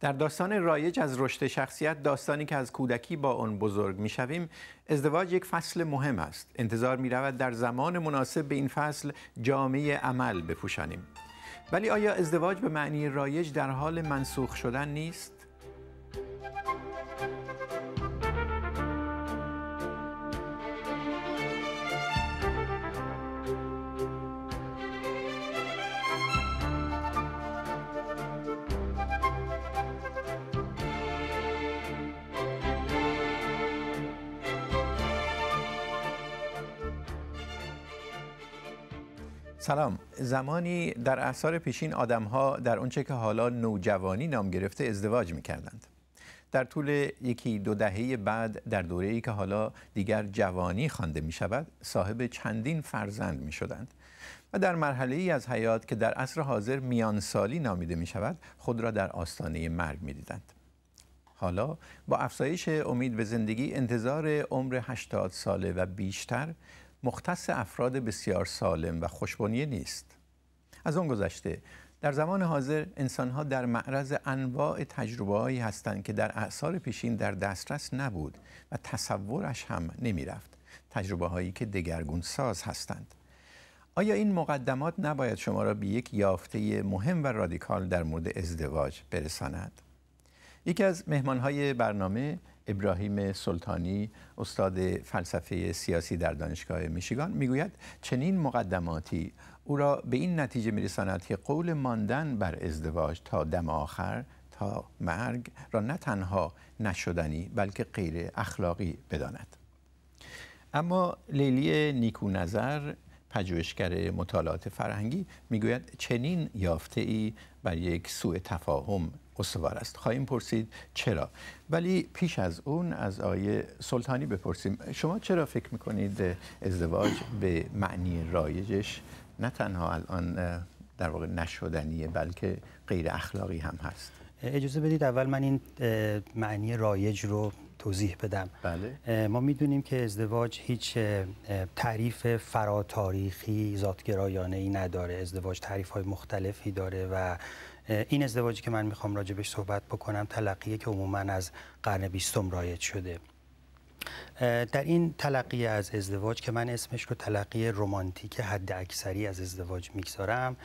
در داستان رایج از رشد شخصیت داستانی که از کودکی با آن بزرگ می شویم ازدواج یک فصل مهم است انتظار می رود در زمان مناسب به این فصل جامعه عمل بپوشانیم ولی آیا ازدواج به معنی رایج در حال منسوخ شدن نیست؟ سلام زمانی در اثار پیشین آدم ها در اونچه که حالا نوجوانی نام گرفته ازدواج می کردند. در طول یکی دو دهه بعد در دوره ای که حالا دیگر جوانی خوانده می شود صاحب چندین فرزند می شدند و در مرحله ای از حیات که در عصر حاضر میانسالی نامیده می شود خود را در آستانه مرگ می دیدند. حالا با افزایش امید به زندگی انتظار عمر 80 ساله و بیشتر مختص افراد بسیار سالم و خوشبنیه نیست از آن گذشته در زمان حاضر انسانها در معرض انواع تجربه هستند که در اعثار پیشین در دسترس نبود و تصورش هم نمی رفت. تجربه هایی که دگرگون ساز هستند. آیا این مقدمات نباید شما را به یک یافته مهم و رادیکال در مورد ازدواج برساند؟ یکی از مهمان های برنامه ابراهیم سلطانی استاد فلسفه سیاسی در دانشگاه میشیگان میگوید چنین مقدماتی او را به این نتیجه میرساند که قول ماندن بر ازدواج تا دم آخر تا مرگ را نه تنها نشدنی بلکه غیر اخلاقی بداند اما لیلی نیکو نظر پژوهشگر مطالعات فرهنگی میگوید چنین یافته ای بر یک سوء تفاهم استوار است خواهیم پرسید چرا ولی پیش از اون از آیه سلطانی بپرسیم شما چرا فکر میکنید ازدواج به معنی رایجش نه تنها الان در واقع نشدنیه بلکه غیر اخلاقی هم هست اجازه بدید اول من این معنی رایج رو توضیح بدم بله. ما میدونیم که ازدواج هیچ تعریف فراتاریخی ذاتگرایانه ای نداره ازدواج تعریف های مختلفی داره و این ازدواجی که من میخوام بهش صحبت بکنم تلقیه که عموما از قرن بیستم رایج شده در این تلقیه از ازدواج که من اسمش رو تلقی رومانتیک حد اکثری از ازدواج میگذارم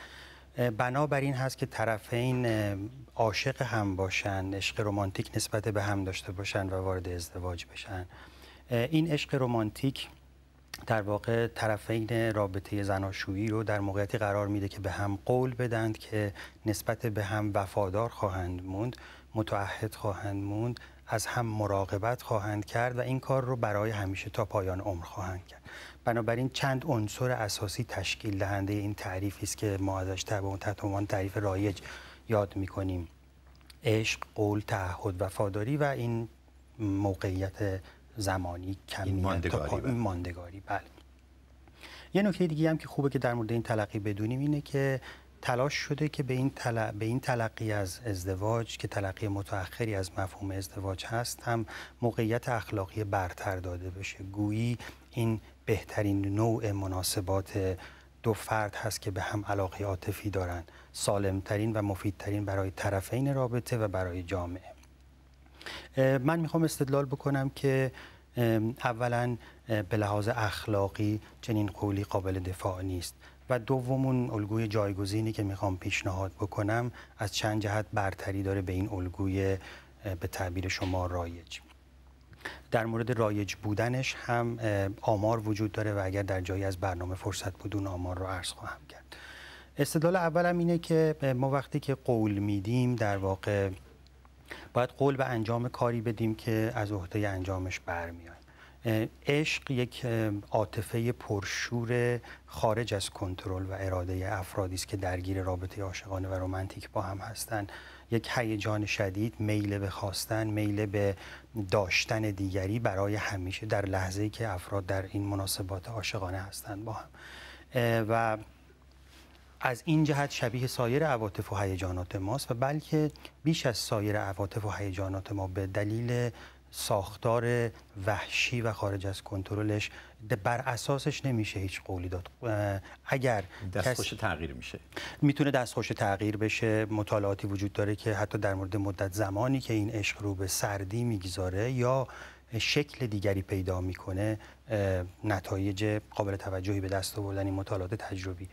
بنابراین هست که طرفین عاشق هم باشن عشق رومانتیک نسبت به هم داشته باشن و وارد ازدواج بشن این عشق رومانتیک در واقع طرفین رابطه زناشویی رو در موقعیتی قرار میده که به هم قول بدند که نسبت به هم وفادار خواهند موند متعهد خواهند موند از هم مراقبت خواهند کرد و این کار رو برای همیشه تا پایان عمر خواهند کرد بنابراین چند عنصر اساسی تشکیل دهنده این تعریفی است که ما ازش تحت عنوان تعریف رایج یاد میکنیم عشق قول تعهد وفاداری و این موقعیت زمانی این ماندگاری بله. این ماندگاری بله یه نکته دیگه هم که خوبه که در مورد این تلقی بدونیم اینه که تلاش شده که به این, تل... به این تلقی از ازدواج که تلقی متأخری از مفهوم ازدواج هست هم موقعیت اخلاقی برتر داده بشه گویی این بهترین نوع مناسبات دو فرد هست که به هم علاقه عاطفی دارند سالمترین و مفیدترین برای طرفین رابطه و برای جامعه من میخوام استدلال بکنم که اولا به لحاظ اخلاقی چنین قولی قابل دفاع نیست و دومون الگوی جایگزینی که میخوام پیشنهاد بکنم از چند جهت برتری داره به این الگوی به تعبیر شما رایج در مورد رایج بودنش هم آمار وجود داره و اگر در جایی از برنامه فرصت بود اون آمار رو عرض خواهم کرد استدلال اولم اینه که ما وقتی که قول میدیم در واقع باید قول به انجام کاری بدیم که از عهده انجامش برمیاد عشق یک عاطفه پرشور خارج از کنترل و اراده افرادی است که درگیر رابطه عاشقانه و رمانتیک با هم هستند یک هیجان شدید میل به خواستن میل به داشتن دیگری برای همیشه در لحظه ای که افراد در این مناسبات عاشقانه هستند با هم و از این جهت شبیه سایر عواطف و هیجانات ماست و بلکه بیش از سایر عواطف و هیجانات ما به دلیل ساختار وحشی و خارج از کنترلش بر اساسش نمیشه هیچ قولی داد اگر دستخوش تغییر میشه میتونه دستخوش تغییر بشه مطالعاتی وجود داره که حتی در مورد مدت زمانی که این عشق رو به سردی میگذاره یا شکل دیگری پیدا میکنه نتایج قابل توجهی به دست آوردن مطالعات تجربی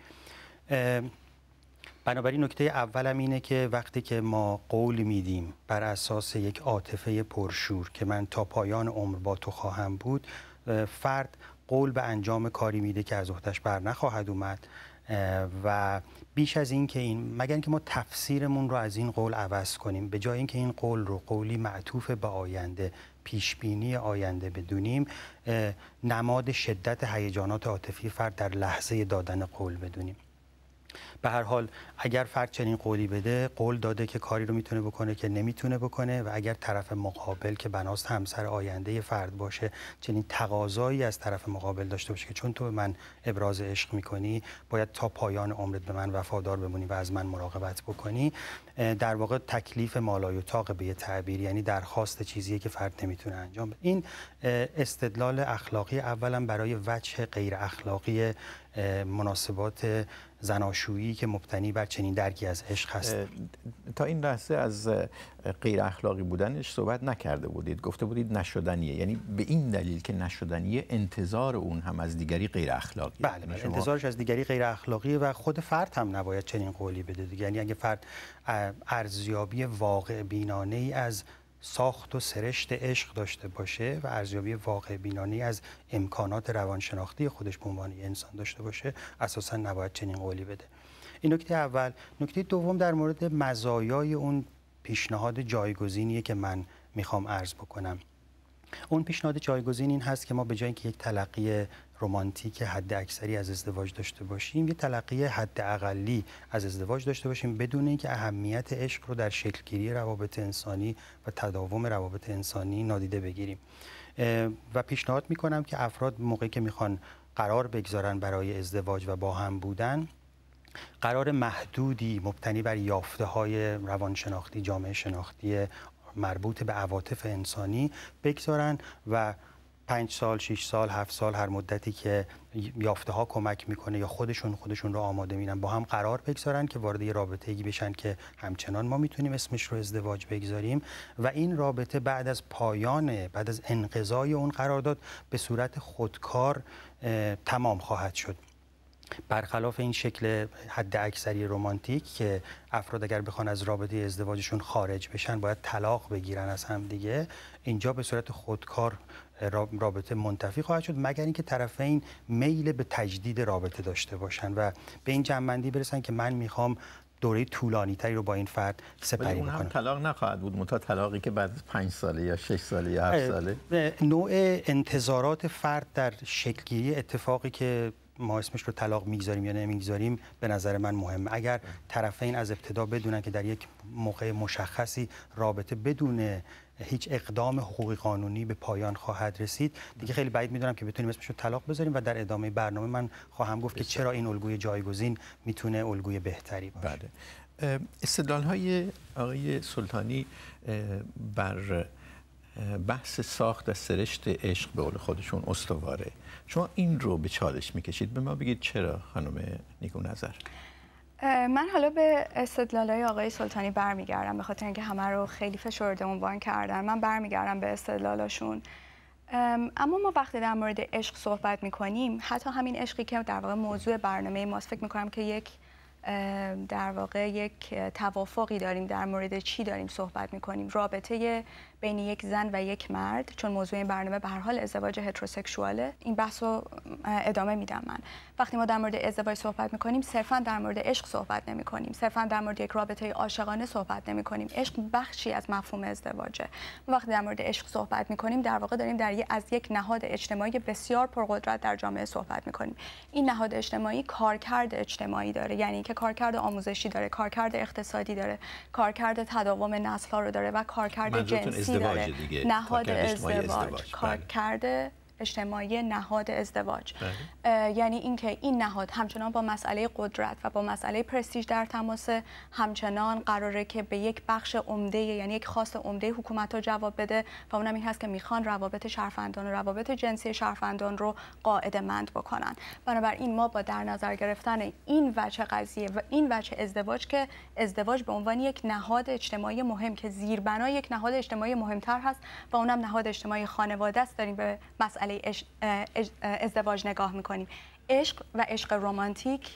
بنابراین نکته اولم اینه که وقتی که ما قول میدیم بر اساس یک عاطفه پرشور که من تا پایان عمر با تو خواهم بود فرد قول به انجام کاری میده که از احتش بر نخواهد اومد و بیش از این که این مگر اینکه ما تفسیرمون رو از این قول عوض کنیم به جای اینکه این قول رو قولی معطوف به آینده پیش بینی آینده بدونیم نماد شدت هیجانات عاطفی فرد در لحظه دادن قول بدونیم به هر حال اگر فرد چنین قولی بده قول داده که کاری رو میتونه بکنه که نمیتونه بکنه و اگر طرف مقابل که بناست همسر آینده فرد باشه چنین تقاضایی از طرف مقابل داشته باشه که چون تو به من ابراز عشق میکنی باید تا پایان عمرت به من وفادار بمونی و از من مراقبت بکنی در واقع تکلیف مالای و به یه تعبیر یعنی درخواست چیزیه که فرد نمیتونه انجام بده این استدلال اخلاقی اولا برای وجه غیر اخلاقی مناسبات زناشویی که مبتنی بر چنین درکی از عشق هست تا این لحظه از غیر اخلاقی بودنش صحبت نکرده بودید گفته بودید نشدنیه یعنی به این دلیل که نشدنیه انتظار اون هم از دیگری غیر اخلاقی بله, یعنی بله، انتظارش از دیگری غیر اخلاقیه و خود فرد هم نباید چنین قولی بده یعنی اگه فرد ارزیابی واقع بینانه ای از ساخت و سرشت عشق داشته باشه و ارزیابی واقع بینانی از امکانات روانشناختی خودش به عنوان انسان داشته باشه اساسا نباید چنین قولی بده این نکته اول نکته دوم در مورد مزایای اون پیشنهاد جایگزینیه که من میخوام عرض بکنم اون پیشنهاد جایگزین این هست که ما به جای اینکه یک تلقی رومانتیک حد اکثری از ازدواج داشته باشیم یه تلقی حد اقلی از ازدواج داشته باشیم بدون اینکه اهمیت عشق رو در شکلگیری روابط انسانی و تداوم روابط انسانی نادیده بگیریم و پیشنهاد میکنم که افراد موقعی که میخوان قرار بگذارن برای ازدواج و با هم بودن قرار محدودی مبتنی بر یافته های روانشناختی جامعه شناختی مربوط به عواطف انسانی بگذارن و پنج سال شش سال هفت سال هر مدتی که یافته ها کمک میکنه یا خودشون خودشون رو آماده میرن با هم قرار بگذارن که وارد یه رابطه ای بشن که همچنان ما میتونیم اسمش رو ازدواج بگذاریم و این رابطه بعد از پایان بعد از انقضای اون قرارداد به صورت خودکار تمام خواهد شد برخلاف این شکل حد اکثری رومانتیک که افراد اگر بخوان از رابطه ازدواجشون خارج بشن باید طلاق بگیرن از هم دیگه اینجا به صورت خودکار رابطه منتفی خواهد شد مگر اینکه طرفین میل به تجدید رابطه داشته باشن و به این جنبندی برسن که من میخوام دوره طولانی تری رو با این فرد سپری اون هم طلاق نخواهد بود متا طلاقی که بعد پنج ساله یا شش ساله یا هفت ساله نوع انتظارات فرد در شکلگیری اتفاقی که ما اسمش رو طلاق میگذاریم یا نمیگذاریم به نظر من مهمه اگر طرفین از ابتدا بدونن که در یک موقع مشخصی رابطه بدون هیچ اقدام حقوقی قانونی به پایان خواهد رسید دیگه خیلی بعید میدونم که بتونیم اسمش رو طلاق بذاریم و در ادامه برنامه من خواهم گفت که چرا این الگوی جایگزین میتونه الگوی بهتری باشه بله استدلال های آقای سلطانی بر بحث ساخت از سرشت عشق به قول خودشون استواره شما این رو به چالش میکشید به ما بگید چرا خانم نیکو نظر من حالا به استدلالای آقای سلطانی برمیگردم به خاطر اینکه همه رو خیلی فشرده عنوان کردن من برمیگردم به استدلالاشون اما ما وقتی در مورد عشق صحبت میکنیم حتی همین عشقی که در واقع موضوع برنامه ماست فکر میکنم که یک در واقع یک توافقی داریم در مورد چی داریم صحبت میکنیم رابطه بین یک زن و یک مرد چون موضوع این برنامه به هر حال ازدواج هتروسکسواله این بحث رو ادامه میدم من وقتی ما در مورد ازدواج صحبت میکنیم صرفا در مورد عشق صحبت نمی کنیم صرفا در مورد یک رابطه عاشقانه صحبت نمیکنیم کنیم عشق بخشی از مفهوم ازدواجه وقتی در مورد عشق صحبت میکنیم کنیم در واقع داریم در از یک نهاد اجتماعی بسیار پرقدرت در جامعه صحبت میکنیم این نهاد اجتماعی کارکرد اجتماعی داره یعنی که کارکرد آموزشی داره کارکرد اقتصادی داره کارکرد تداوم نسل ها رو داره و کارکرد جنسی ازدواج دیگه. نهاد ازدواج, ازدواج. کار بله. کرده اجتماعی نهاد ازدواج بله. یعنی اینکه این نهاد همچنان با مسئله قدرت و با مسئله پرستیج در تماس همچنان قراره که به یک بخش عمده یعنی یک خاص عمده حکومت ها جواب بده و اونم این هست که میخوان روابط شرفندان و روابط جنسی شرفندان رو قاعده مند بکنن بنابراین ما با در نظر گرفتن این وچه قضیه و این وچه ازدواج که ازدواج به عنوان یک نهاد اجتماعی مهم که زیربنای یک نهاد اجتماعی مهمتر هست و اونم نهاد اجتماعی خانواده است داریم به مسئله ازدواج نگاه میکنیم عشق و عشق رمانتیک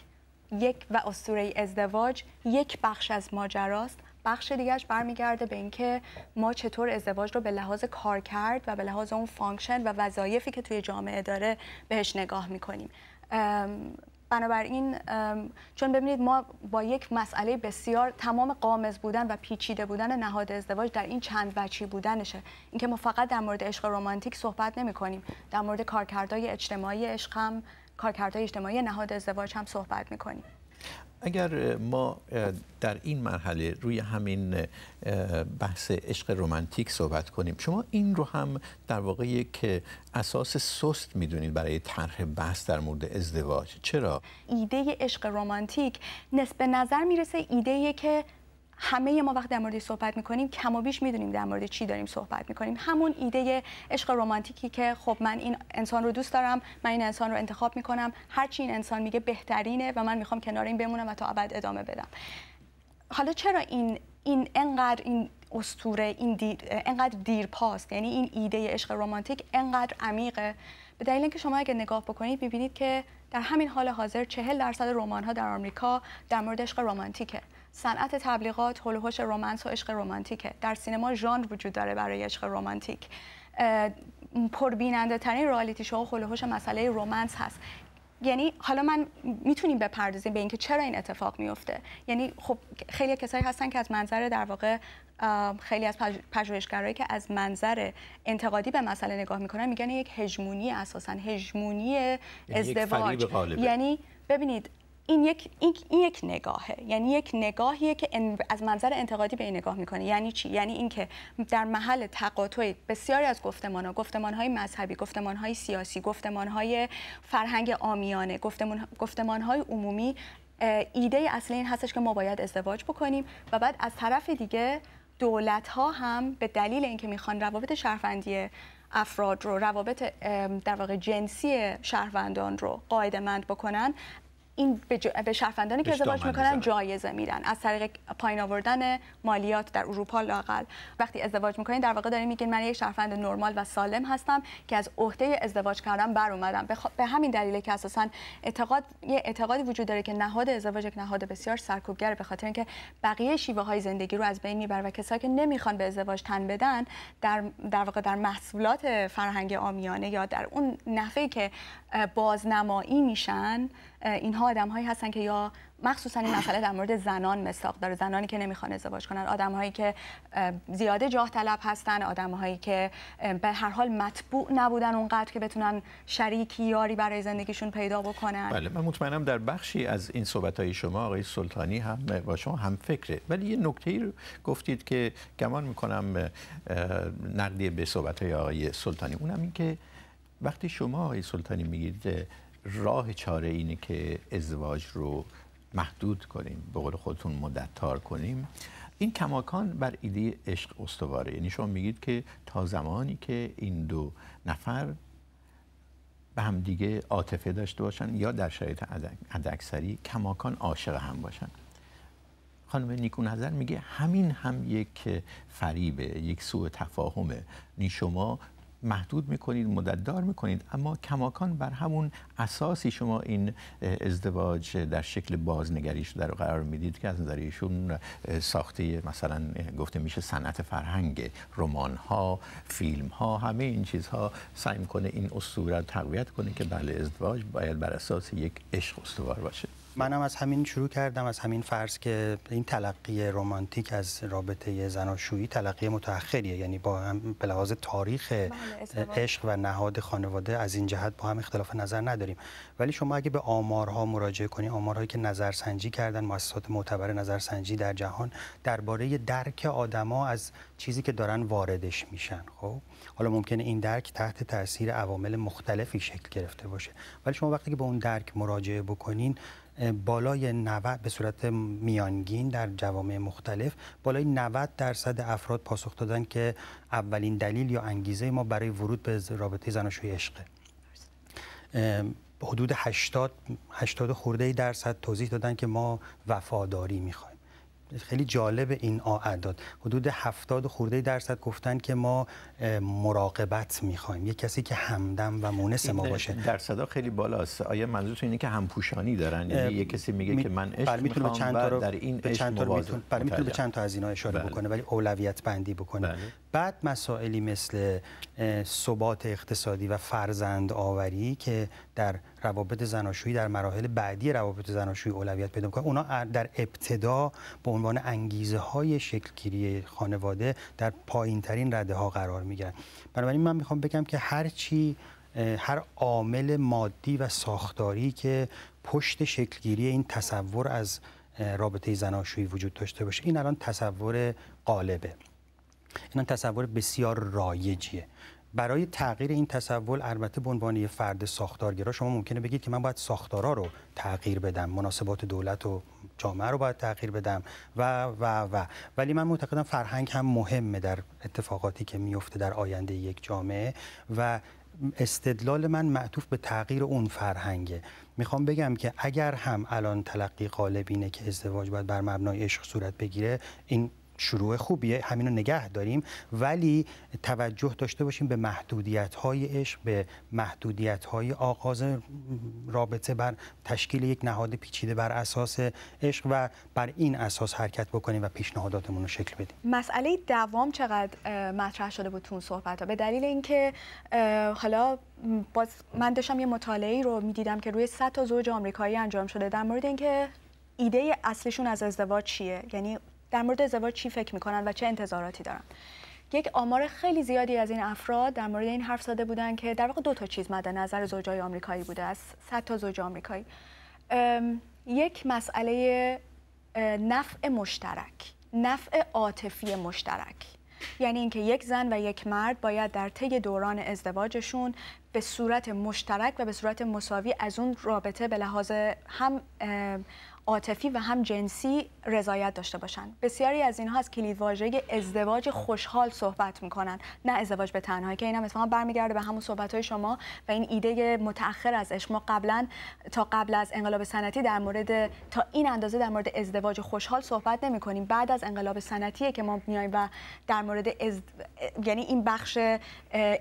یک و اسطوره ازدواج یک بخش از ماجراست بخش دیگرش برمیگرده به اینکه ما چطور ازدواج رو به لحاظ کار کرد و به لحاظ اون فانکشن و وظایفی که توی جامعه داره بهش نگاه میکنیم بنابراین چون ببینید ما با یک مسئله بسیار تمام قامز بودن و پیچیده بودن نهاد ازدواج در این چند وچی بودنشه اینکه ما فقط در مورد عشق رمانتیک صحبت نمی کنیم در مورد کارکردهای اجتماعی عشق هم کارکردهای اجتماعی نهاد ازدواج هم صحبت می کنیم اگر ما در این مرحله روی همین بحث عشق رومانتیک صحبت کنیم شما این رو هم در واقع که اساس سست میدونید برای طرح بحث در مورد ازدواج چرا ایده عشق رومانتیک نسبت نظر میرسه ایده که همه ما وقت در موردش صحبت میکنیم کم و بیش میدونیم در مورد چی داریم صحبت میکنیم همون ایده عشق رمانتیکی که خب من این انسان رو دوست دارم من این انسان رو انتخاب میکنم هرچی این انسان میگه بهترینه و من میخوام کنار این بمونم و تا ابد ادامه بدم حالا چرا این این انقدر این استوره این دیر، انقدر دیر پاست یعنی این ایده عشق رمانتیک انقدر عمیقه به دلیل اینکه شما اگه نگاه بکنید میبینید که در همین حال حاضر چهل درصد رمان ها در آمریکا در مورد عشق رمانتیکه صنعت تبلیغات هلوهوش رومنس و عشق رومانتیکه در سینما ژانر وجود داره برای عشق رومانتیک پربیننده ترین رالیتی شو هلوهوش مسئله رومنس هست یعنی حالا من میتونیم بپردازیم به اینکه چرا این اتفاق میفته یعنی خب خیلی کسایی هستن که از منظر در واقع خیلی از پژوهشگرایی که از منظر انتقادی به مسئله نگاه میکنن میگن یک هژمونی اساسا هژمونی یعنی ازدواج یعنی ببینید این یک این, یک نگاهه یعنی یک نگاهیه که از منظر انتقادی به این نگاه میکنه یعنی چی یعنی اینکه در محل تقاطع بسیاری از گفتمان های مذهبی های سیاسی های فرهنگ آمیانه گفتمان های عمومی ایده اصلی این هستش که ما باید ازدواج بکنیم و بعد از طرف دیگه دولت ها هم به دلیل اینکه میخوان روابط شهروندی افراد رو روابط در واقع جنسی شهروندان رو قاعدمند بکنن این به, ج... به شهروندانی که ازدواج میکنن جایزه میدن از طریق پایین آوردن مالیات در اروپا لاقل وقتی ازدواج میکنین در واقع دارین میگین من یک شهروند نرمال و سالم هستم که از عهده ازدواج کردم بر اومدم به, همین دلیل که اساسا اعتقاد یه اعتقادی وجود داره که نهاد ازدواج یک نهاد بسیار سرکوبگر به خاطر اینکه بقیه شیوه های زندگی رو از بین میبره و کسایی که نمیخوان به ازدواج تن بدن در در واقع در محصولات فرهنگ آمیانه یا در اون نفعی که بازنمایی میشن اینها آدم هایی هستن که یا مخصوصا این مسئله در مورد زنان مساق داره زنانی که نمیخوان ازدواج کنن آدم هایی که زیاده جاه طلب هستن آدم هایی که به هر حال مطبوع نبودن اونقدر که بتونن شریکی یاری برای زندگیشون پیدا بکنن بله من مطمئنم در بخشی از این صحبت های شما آقای سلطانی هم با شما هم فکره ولی یه نکته رو گفتید که گمان میکنم نقدی به صحبت های آقای سلطانی اونم این وقتی شما آقای سلطانی میگید راه چاره اینه که ازدواج رو محدود کنیم به قول خودتون مدتتار کنیم این کماکان بر ایده عشق استواره یعنی شما میگید که تا زمانی که این دو نفر به همدیگه عاطفه داشته باشن یا در شرایط حداکثری کماکان عاشق هم باشن خانم نیکو نظر میگه همین هم یک فریبه یک سوء تفاهمه یعنی شما محدود میکنید مدددار میکنید اما کماکان بر همون اساسی شما این ازدواج در شکل بازنگریش شده رو قرار میدید که از نظر ایشون ساخته مثلا گفته میشه صنعت فرهنگ رمان ها فیلم ها همه این چیزها سعی میکنه این اسطوره تقویت کنه که بله ازدواج باید بر اساس یک عشق استوار باشه منم از همین شروع کردم از همین فرض که این تلقی رمانتیک از رابطه زناشویی تلقی متأخریه یعنی با هم به لحاظ تاریخ بله، عشق و نهاد خانواده از این جهت با هم اختلاف نظر نداریم ولی شما اگه به آمارها مراجعه کنی آمارهایی که نظرسنجی کردن مؤسسات معتبر نظرسنجی در جهان درباره درک آدما از چیزی که دارن واردش میشن خب حالا ممکنه این درک تحت تاثیر عوامل مختلفی شکل گرفته باشه ولی شما وقتی که به اون درک مراجعه بکنین بالای 90 به صورت میانگین در جوامع مختلف بالای 90 درصد افراد پاسخ دادن که اولین دلیل یا انگیزه ما برای ورود به رابطه زناشوی عشقه حدود 80 80 خورده درصد توضیح دادن که ما وفاداری میخوایم خیلی جالب این اعداد حدود هفتاد خورده درصد گفتن که ما مراقبت میخوایم یه کسی که همدم و مونس ما باشه درصدها خیلی بالاست آیا منظورتون اینه که همپوشانی دارن یعنی یه کسی میگه که من عشق میخوام چند و در این عشق مواظب بله میتونه به چند تا از اینا اشاره بله. بکنه ولی اولویت بندی بکنه بله. بعد مسائلی مثل ثبات اقتصادی و فرزند آوری که در روابط زناشویی در مراحل بعدی روابط زناشویی اولویت پیدا میکنه اونا در ابتدا به عنوان انگیزه های شکلگیری خانواده در پایین ترین رده ها قرار میگیرن بنابراین من میخوام بگم که هر چی هر عامل مادی و ساختاری که پشت شکلگیری این تصور از رابطه زناشویی وجود داشته باشه این الان تصور قالبه این تصور بسیار رایجیه برای تغییر این تصور البته به عنوان یه فرد ساختارگرا شما ممکنه بگید که من باید ساختارا رو تغییر بدم مناسبات دولت و جامعه رو باید تغییر بدم و و و ولی من معتقدم فرهنگ هم مهمه در اتفاقاتی که میفته در آینده یک جامعه و استدلال من معطوف به تغییر اون فرهنگه میخوام بگم که اگر هم الان تلقی غالب اینه که ازدواج باید بر مبنای عشق صورت بگیره این شروع خوبیه همین نگه داریم ولی توجه داشته باشیم به محدودیت های عشق به محدودیت های آغاز رابطه بر تشکیل یک نهاد پیچیده بر اساس عشق و بر این اساس حرکت بکنیم و پیشنهاداتمون رو شکل بدیم مسئله دوام چقدر مطرح شده بود تو صحبت ها به دلیل اینکه حالا باز من داشتم یه مطالعه رو میدیدم که روی 100 تا زوج آمریکایی انجام شده در مورد اینکه ایده اصلشون از ازدواج چیه یعنی در مورد ازدواج چی فکر میکنن و چه انتظاراتی دارن یک آمار خیلی زیادی از این افراد در مورد این حرف زده بودن که در واقع دو تا چیز مد نظر زوجای آمریکایی بوده است 100 تا زوج آمریکایی یک مسئله نفع مشترک نفع عاطفی مشترک یعنی اینکه یک زن و یک مرد باید در طی دوران ازدواجشون به صورت مشترک و به صورت مساوی از اون رابطه به لحاظ هم عاطفی و هم جنسی رضایت داشته باشن بسیاری از اینها از کلید واژه ازدواج خوشحال صحبت میکنن نه ازدواج به تنهایی که اینم اتفاقا برمیگرده به همون صحبت های شما و این ایده متأخر از عشق ما قبلا تا قبل از انقلاب صنعتی در مورد تا این اندازه در مورد ازدواج خوشحال صحبت نمی کنیم بعد از انقلاب صنعتی که ما میایم و در مورد از... یعنی این بخش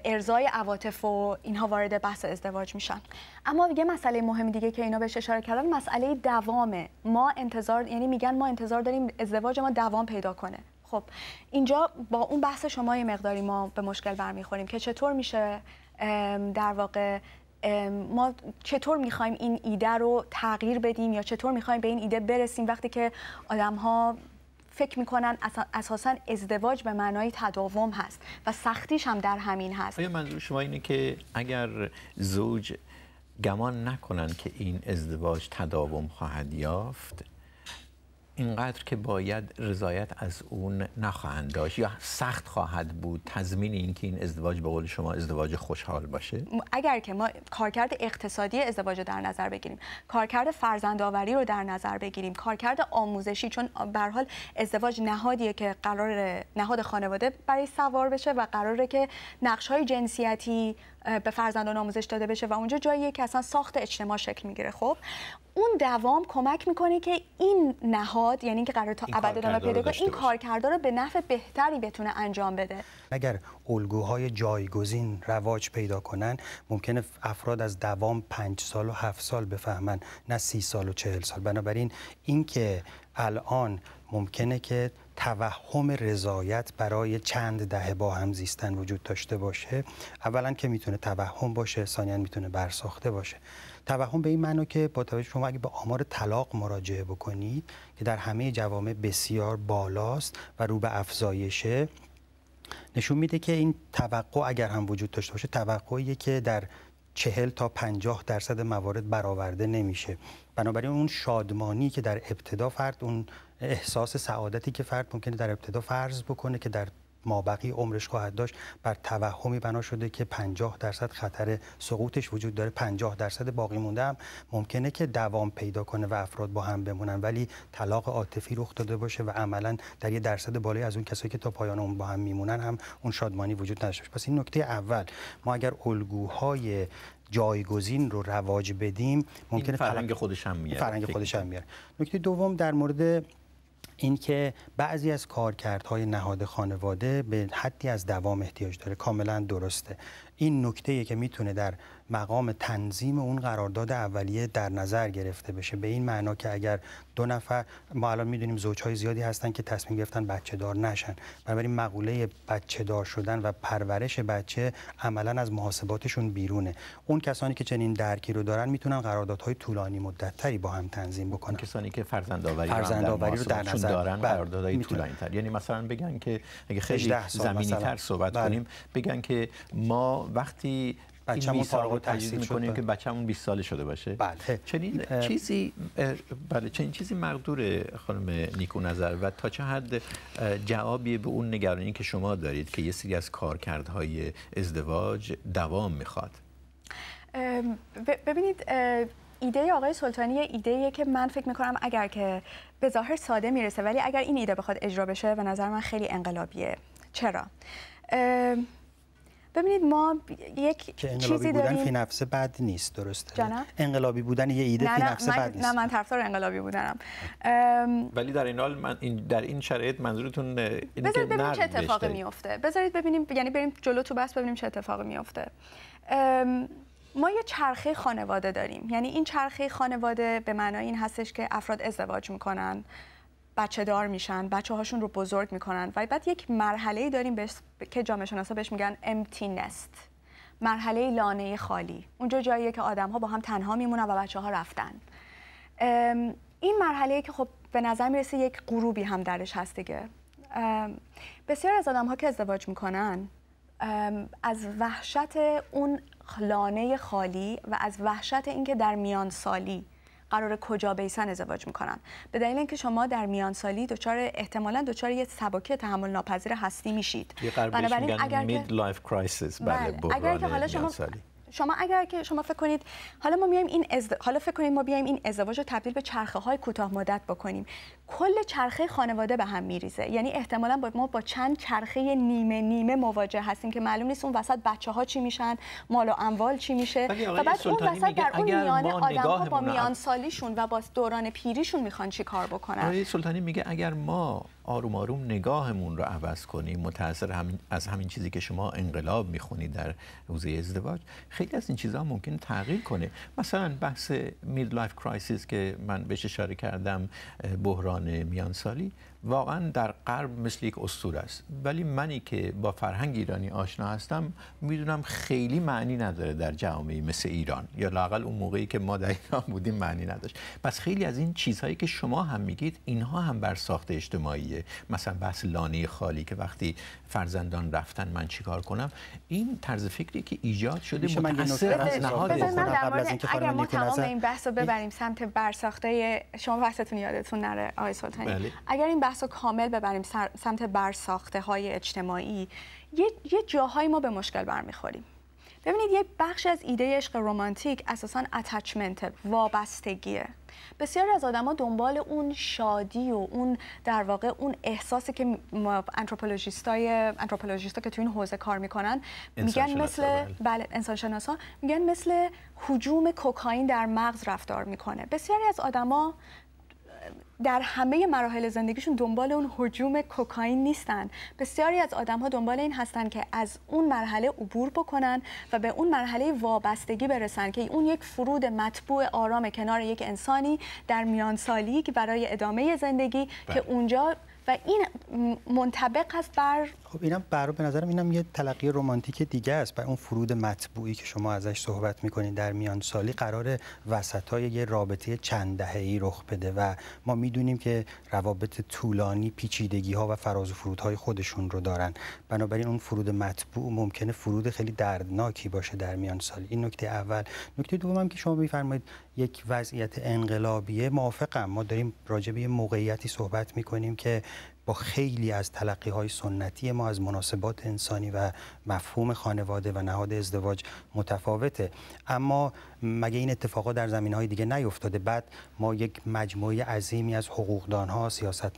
ارزای عواطف و اینها وارد بحث ازدواج میشن اما یه مسئله مهم دیگه که اینا بهش اشاره کردن مسئله دوامه ما انتظار یعنی میگن ما انتظار داریم ازدواج ما دوام پیدا کنه خب اینجا با اون بحث شما یه مقداری ما به مشکل برمیخوریم که چطور میشه در واقع ما چطور میخوایم این ایده رو تغییر بدیم یا چطور میخوایم به این ایده برسیم وقتی که آدم ها فکر میکنن اساسا ازدواج به معنای تداوم هست و سختیش هم در همین هست آیا منظور شما اینه که اگر زوج گمان نکنند که این ازدواج تداوم خواهد یافت اینقدر که باید رضایت از اون نخواهند داشت یا سخت خواهد بود تضمین اینکه این ازدواج به قول شما ازدواج خوشحال باشه اگر که ما کارکرد اقتصادی ازدواج رو در نظر بگیریم کارکرد فرزندآوری رو در نظر بگیریم کارکرد آموزشی چون به حال ازدواج نهادیه که قرار نهاد خانواده برای سوار بشه و قراره که نقش های جنسیتی به فرزندان آموزش داده بشه و اونجا جاییه که اصلا ساخت اجتماع شکل میگیره خب اون دوام کمک میکنه که این نهاد یعنی که قرار تا ابد ادامه پیدا کنه این کارکردا رو به نفع بهتری بتونه انجام بده اگر الگوهای جایگزین رواج پیدا کنن ممکنه افراد از دوام پنج سال و هفت سال بفهمن نه سی سال و چهل سال بنابراین اینکه الان ممکنه که توهم رضایت برای چند دهه با هم زیستن وجود داشته باشه اولا که میتونه توهم باشه ثانیا میتونه برساخته باشه توهم به این معنی که با توجه شما اگه به آمار طلاق مراجعه بکنید که در همه جوامع بسیار بالاست و رو به افزایشه نشون میده که این توقع اگر هم وجود داشته باشه توقعیه که در چهل تا پنجاه درصد موارد برآورده نمیشه بنابراین اون شادمانی که در ابتدا فرد اون احساس سعادتی که فرد ممکنه در ابتدا فرض بکنه که در مابقی عمرش خواهد داشت بر توهمی بنا شده که 50 درصد خطر سقوطش وجود داره 50 درصد باقی مونده هم ممکنه که دوام پیدا کنه و افراد با هم بمونن ولی طلاق عاطفی رخ داده باشه و عملا در یه درصد بالای از اون کسایی که تا پایان اون با هم میمونن هم اون شادمانی وجود نداشته باشه پس این نکته اول ما اگر الگوهای جایگزین رو رواج بدیم ممکنه فرنگ خودش هم میاره فرهنگ خودش هم میاره نکته دوم در مورد اینکه بعضی از کارکردهای نهاد خانواده به حدی از دوام احتیاج داره کاملا درسته این نکته که میتونه در مقام تنظیم اون قرارداد اولیه در نظر گرفته بشه به این معنا که اگر دو نفر ما الان میدونیم زوجهای زیادی هستن که تصمیم گرفتن بچه دار نشن بنابراین مقوله بچه دار شدن و پرورش بچه عملا از محاسباتشون بیرونه اون کسانی که چنین درکی رو دارن میتونن قراردادهای طولانی مدتتری با هم تنظیم بکنن کسانی که فرزندآوری فرزند رو در نظر دارن بله. قراردادهای یعنی مثلا بگن که اگه خیلی زمینی تر صحبت بله. کنیم بگن که ما وقتی بچه‌مون فارغ التحصیل می‌کنیم که بچه‌مون 20 ساله شده باشه بله چنین چیزی بله چنین چیزی مقدور خانم نیکو نظر و تا چه حد جوابی به اون نگرانی که شما دارید که یه سری از کارکردهای ازدواج دوام میخواد ببینید ایده آقای سلطانی ایده که من فکر میکنم اگر که به ظاهر ساده میرسه ولی اگر این ایده بخواد اجرا بشه به نظر من خیلی انقلابیه چرا ببینید ما یک که انقلابی چیزی بودن فی نفسه بد نیست درسته انقلابی بودن یه ایده فی نفسه بد نیست نه من طرفدار انقلابی بودنم ولی در این حال من در این شرایط منظورتون اینه که ببینیم چه اتفاقی میفته بذارید ببینیم یعنی بریم جلو تو بس ببینیم چه اتفاقی میفته ما یه چرخه خانواده داریم یعنی این چرخه خانواده به معنای این هستش که افراد ازدواج میکنن بچه دار میشن بچه هاشون رو بزرگ میکنن و بعد یک مرحله داریم که جامعه شناسا بهش میگن امتی نست مرحله لانه خالی اونجا جاییه که آدم ها با هم تنها میمونن و بچه ها رفتن این مرحله که خب به نظر میرسه یک غروبی هم درش هست دیگه بسیار از آدم ها که ازدواج میکنن از وحشت اون لانه خالی و از وحشت اینکه در میان سالی قرار کجا بیسن ازدواج میکنن به دلیل اینکه شما در میان سالی دچار احتمالا دچار یه سبکه تحمل ناپذیر هستی میشید بنابراین اگر کرایسیس بله،, بله اگر که حالا شما شما اگر که شما فکر کنید حالا ما میایم این حالا فکر کنید ما بیایم این ازدواج رو تبدیل به چرخه های کوتاه مدت بکنیم کل چرخه خانواده به هم میریزه یعنی احتمالا با ما با چند چرخه نیمه نیمه مواجه هستیم که معلوم نیست اون وسط بچه ها چی میشن مال و اموال چی میشه و بعد اون وسط در اون میانه آدم ها با میان سالیشون و با دوران پیریشون میخوان چی کار بکنن آقای سلطانی میگه اگر ما آروم آروم نگاهمون رو عوض کنیم متاثر همین از همین چیزی که شما انقلاب میخونید در روزه ازدواج خیلی از این چیزها ممکن تغییر کنه مثلا بحث میدلایف کرایسیس که من بهش اشاره کردم بحران میان میانسالی واقعا در غرب مثل یک استور است ولی منی که با فرهنگ ایرانی آشنا هستم میدونم خیلی معنی نداره در جامعه مثل ایران یا لاقل اون موقعی که ما در ایران بودیم معنی نداشت پس خیلی از این چیزهایی که شما هم میگید اینها هم بر ساخت اجتماعیه مثلا بحث لانه خالی که وقتی فرزندان رفتن من چیکار کنم این طرز فکری که ایجاد شده متأثر از نهاد قبل از اینکه اگر ما تمام این بحث رو ببریم سمت برساخته شما بحثتون یادتون نره آقای سلطانی بله. اگر این بحث رو کامل ببریم سمت برساخته های اجتماعی یه, یه جاهایی ما به مشکل برمیخوریم ببینید یک بخش از ایده عشق رومانتیک اساسا اتچمنت وابستگیه بسیاری از آدما دنبال اون شادی و اون در واقع اون احساسی که انتروپولوژیستای انتروپولوژیستا که تو این حوزه کار میکنن میگن مثل بله, بله میگن مثل حجوم کوکائین در مغز رفتار میکنه بسیاری از آدما در همه مراحل زندگیشون دنبال اون حجوم کوکائین نیستن بسیاری از آدم ها دنبال این هستن که از اون مرحله عبور بکنن و به اون مرحله وابستگی برسن که اون یک فرود مطبوع آرام کنار یک انسانی در میانسالی برای ادامه زندگی بله. که اونجا و این منطبق است بر خب اینم بر به نظرم اینم یه تلقی رمانتیک دیگه است برای اون فرود مطبوعی که شما ازش صحبت میکنید در میان سالی قرار های یه رابطه چند دهه‌ای رخ بده و ما میدونیم که روابط طولانی پیچیدگی ها و فراز و فرودهای خودشون رو دارن بنابراین اون فرود مطبوع ممکنه فرود خیلی دردناکی باشه در میان سالی این نکته اول نکته دوم هم که شما میفرمایید یک وضعیت انقلابیه موافقم ما داریم راجع موقعیتی صحبت میکنیم که با خیلی از تلقی های سنتی ما از مناسبات انسانی و مفهوم خانواده و نهاد ازدواج متفاوته اما مگه این اتفاقا در زمین های دیگه نیفتاده بعد ما یک مجموعه عظیمی از حقوقدان ها